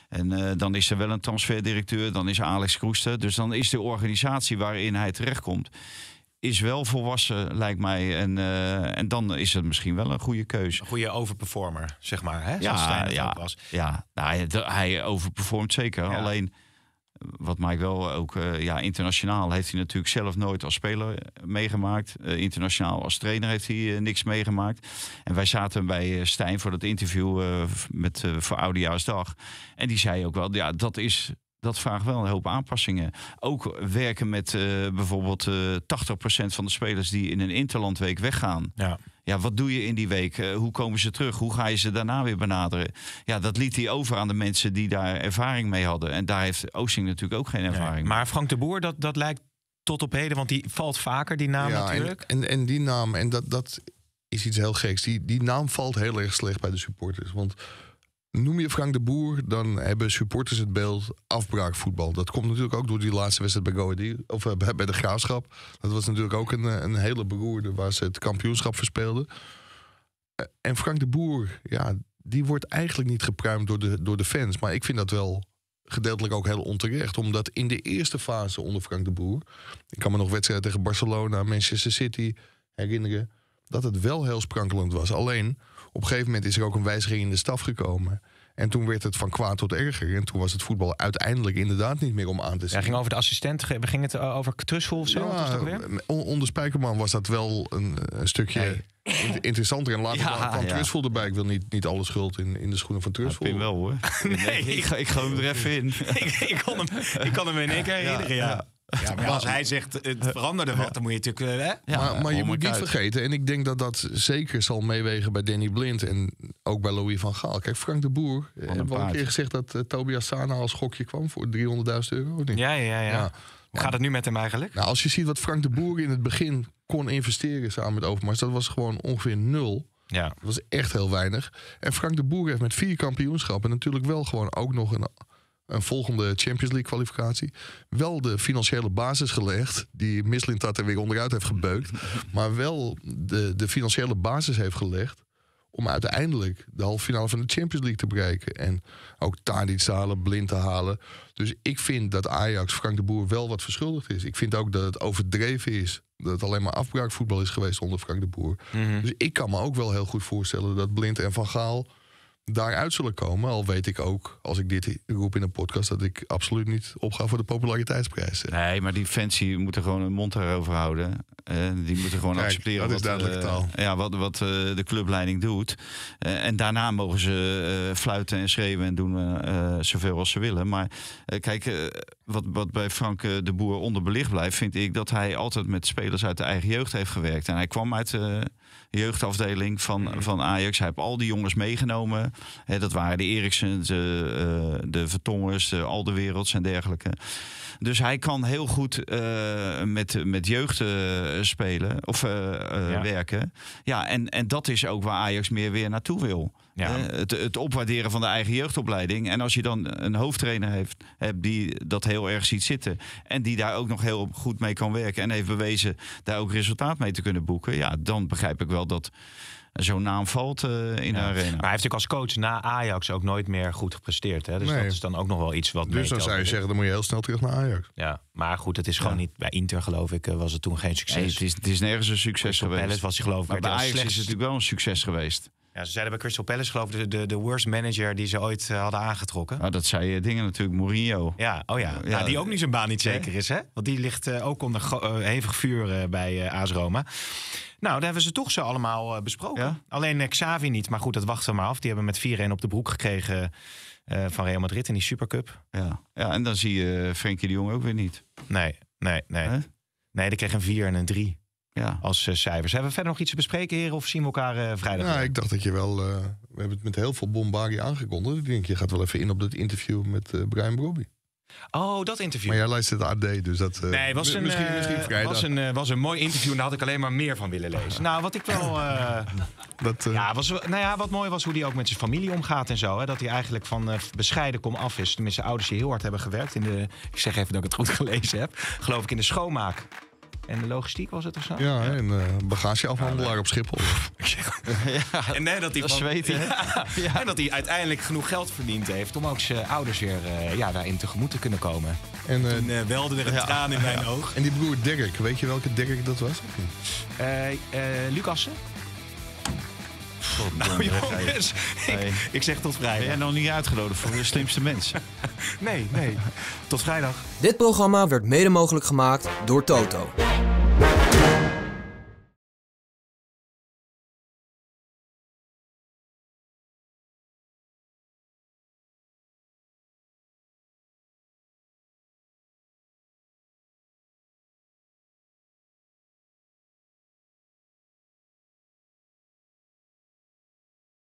S2: En dan is er wel een transferdirecteur, dan is Alex Kroester. Dus dan is de organisatie waarin hij terechtkomt, is wel volwassen, lijkt mij. En, eh, en dan is het misschien wel een goede keuze. Een goede overperformer, zeg maar. Hè? Ja ja, ook ja, was. ja. Nou, hij, hij zeker. Alleen, wat mij wel ook... Eh, ja, internationaal heeft hij natuurlijk zelf nooit als speler eh, meegemaakt. internationaal als trainer heeft hij niks meegemaakt. En wij zaten bij Stijn voor dat interview met, voor Oudejaarsdag. En die zei ook wel, ja, dat is dat vraagt wel een hoop aanpassingen. Ook werken met eh, bijvoorbeeld uh, eh, 80% van de spelers die in een interlandweek weggaan. Ja. Ja, wat doe je in die week? Eh, hoe komen ze terug? Hoe ga je ze daarna weer benaderen? Ja, dat liet hij over aan de mensen die daar ervaring mee hadden. En daar heeft Oosting natuurlijk ook geen ervaring. maar Frank de Boer, dat, dat lijkt tot op heden,
S1: want die valt vaker, die naam ja, natuurlijk.
S3: En, en, en, die naam, en dat, dat is iets heel geks. Die, die naam valt heel erg slecht bij de supporters. Want Noem je Frank de Boer, dan hebben supporters het beeld afbraakvoetbal. Dat komt natuurlijk ook door die laatste wedstrijd bij, Goedi, of, eh, bij de Graafschap. Dat was natuurlijk ook een, eh, een hele beroerde waar ze het kampioenschap verspeelden. Eh, en Frank de Boer, ja, die wordt eigenlijk niet gepruimd door de, door de fans. Maar ik vind dat wel gedeeltelijk ook heel onterecht. Omdat in de eerste fase onder Frank de Boer... Ik kan me nog wedstrijden tegen Barcelona, Manchester City herinneren dat het wel heel sprankelend was. Alleen op een gegeven moment is er ook een wijziging in de staf gekomen. En toen werd het van kwaad tot erger. En toen was het voetbal uiteindelijk inderdaad niet meer om aan te zien. Ja, ging
S1: over de assistent, ging het eh, over Trussel of zo?
S3: onder Spijkerman was dat wel een, stukje interessanter. En later ik kwam ja. Trussel erbij. Ik wil niet, niet alle schuld in, in de schoenen van Trussel. Ik ik wel hoor. nee, ik, ga hem er even in.
S1: ik, ik, kan hem, ik kan hem in één keer herinneren, ja. Ja, maar als hij zegt het
S3: veranderde wat, dan moet je natuurlijk. Eh, hè? maar, maar je oh moet niet vergeten, en ik denk dat dat zeker zal meewegen bij Danny Blind en ook bij Louis van Gaal. Kijk, Frank de Boer eh, heeft al een keer gezegd dat eh, Tobias Sana als gokje kwam voor 300.000 euro. Of niet? Ja, ja, ja. ja. Hoe gaat het nu met hem eigenlijk? Nou, als je ziet wat Frank de Boer in het begin kon investeren samen met Overmars, dat was gewoon ongeveer nul. Ja. Dat was echt heel weinig. En Frank de Boer heeft met vier kampioenschappen natuurlijk wel gewoon ook nog een een volgende Champions League kwalificatie. Wel de financiële basis gelegd, die dat er weer onderuit heeft gebeukt. maar wel de, de financiële basis heeft gelegd om uiteindelijk de halve finale van de Champions League te bereiken. En ook Tadic te halen, Blind te halen. Dus ik vind dat Ajax Frank de Boer wel wat verschuldigd is. Ik vind ook dat het overdreven is. Dat het alleen maar afbraakvoetbal is geweest onder Frank de Boer. Mhm. Dus ik kan me ook wel heel goed voorstellen dat Blind en Van Gaal daaruit zullen komen. Al weet ik ook, als ik dit roep in een podcast, dat ik absoluut niet opga voor de populariteitsprijs.
S2: Nee, maar die fans moeten gewoon hun mond erover houden. Eh, die moeten gewoon accepteren wat, eh, taal. ja, wat, wat eh, de clubleiding doet. en daarna mogen ze fluiten en schreeuwen en doen zoveel als ze willen. Maar kijk, wat, wat bij Frank de Boer onderbelicht blijft, vind ik dat hij altijd met spelers uit de eigen jeugd heeft gewerkt. En hij kwam uit de jeugdafdeling van, mhm. van Ajax. Hij heeft al die jongens meegenomen. dat waren de Eriksen, de, de Vertongers, de Alderwerelds en dergelijke. Dus hij kan heel goed eh, met, met jeugd eh, spelen of eh, werken. Ja, en, en dat is ook waar Ajax meer weer naartoe wil. Ja. Het, het, opwaarderen van de eigen jeugdopleiding. En als je dan een hoofdtrainer heeft, hebt die dat heel erg ziet zitten. En die daar ook nog heel goed mee kan werken. En heeft bewezen daar ook resultaat mee te kunnen boeken. Ja, dan begrijp ik wel dat zo'n naam valt
S3: eh, in ja. de arena. Maar hij
S2: heeft natuurlijk als coach na Ajax ook nooit meer goed gepresteerd. Hè? Dus dat is dan ook nog
S1: wel iets wat. Dus dan zou je zeggen, dan
S3: moet je heel snel terug naar Ajax.
S1: Ja, maar goed, het is gewoon niet. Bij Inter, geloof ik, eh, was
S2: het toen geen succes. het, is, het is nergens een succes Crystal geweest.
S3: was hij, geloof ik. Maar bij Ajax is het
S2: natuurlijk wel een succes geweest. Ja, ze
S1: zeiden bij Crystal Palace, geloof ik, de, de, worst manager die ze ooit eh, hadden aangetrokken. Nou, dat zei je dingen
S2: natuurlijk, Mourinho. Ja, oh ja. nou, die ook
S1: niet zijn baan niet zeker is, hè? Want die ligt ook onder hevig vuur bij AS Roma. Nou, daar hebben ze toch ze allemaal eh, besproken. Alleen eh, Xavi niet. Maar goed, dat wachten we maar af. Die hebben met 4-1 op de broek gekregen eh, van Real Madrid in die Supercup. Ja. ja, en dan zie je Frenkie de Jong ook weer niet. Nee, nee, nee. Nee, die kreeg een 4
S3: en een 3 ja. als cijfers. Hebben we verder nog iets te bespreken, heren? Of zien we elkaar vrijdag? Nou, ik dacht dat je wel... we hebben het met heel veel bombardie aangekondigd. Ik denk, je gaat wel even in op dat interview met Brian Broby. Oh, dat interview. Maar jij luistert AD, dus dat... Eh, nee, was een, misschien, eh, was, een,
S1: eh, was een mooi interview en daar had ik alleen maar meer van willen lezen. Nou, wat ik wel...
S3: dat, ja, was,
S1: nou ja, wat mooi was hoe hij ook met zijn familie omgaat en zo. Hè, dat hij eigenlijk van bescheiden kom af is. Tenminste, ouders die heel hard hebben gewerkt. In de, ik zeg even dat ik het goed gelezen heb. Geloof ik in de schoonmaak.
S3: En de logistiek was het of zo? Ja, en uh, bagageafhandelaar op Schiphol.
S1: ja, en nee, dat hij van, zweten, En dat hij uiteindelijk genoeg geld verdiend heeft om ook zijn ouders weer eh,
S3: ja, daarin tegemoet
S1: te kunnen komen.
S3: En uh, welde er een traan in mijn oog. En die broer Dirk, weet je welke Dirk dat was? Uh, Lucassen?
S2: nou ik, zeg tot vrijdag. Ben jij nog niet uitgenodigd voor de slimste mens?
S1: nee, nee. Tot vrijdag. Dit programma werd mede mogelijk gemaakt door Toto.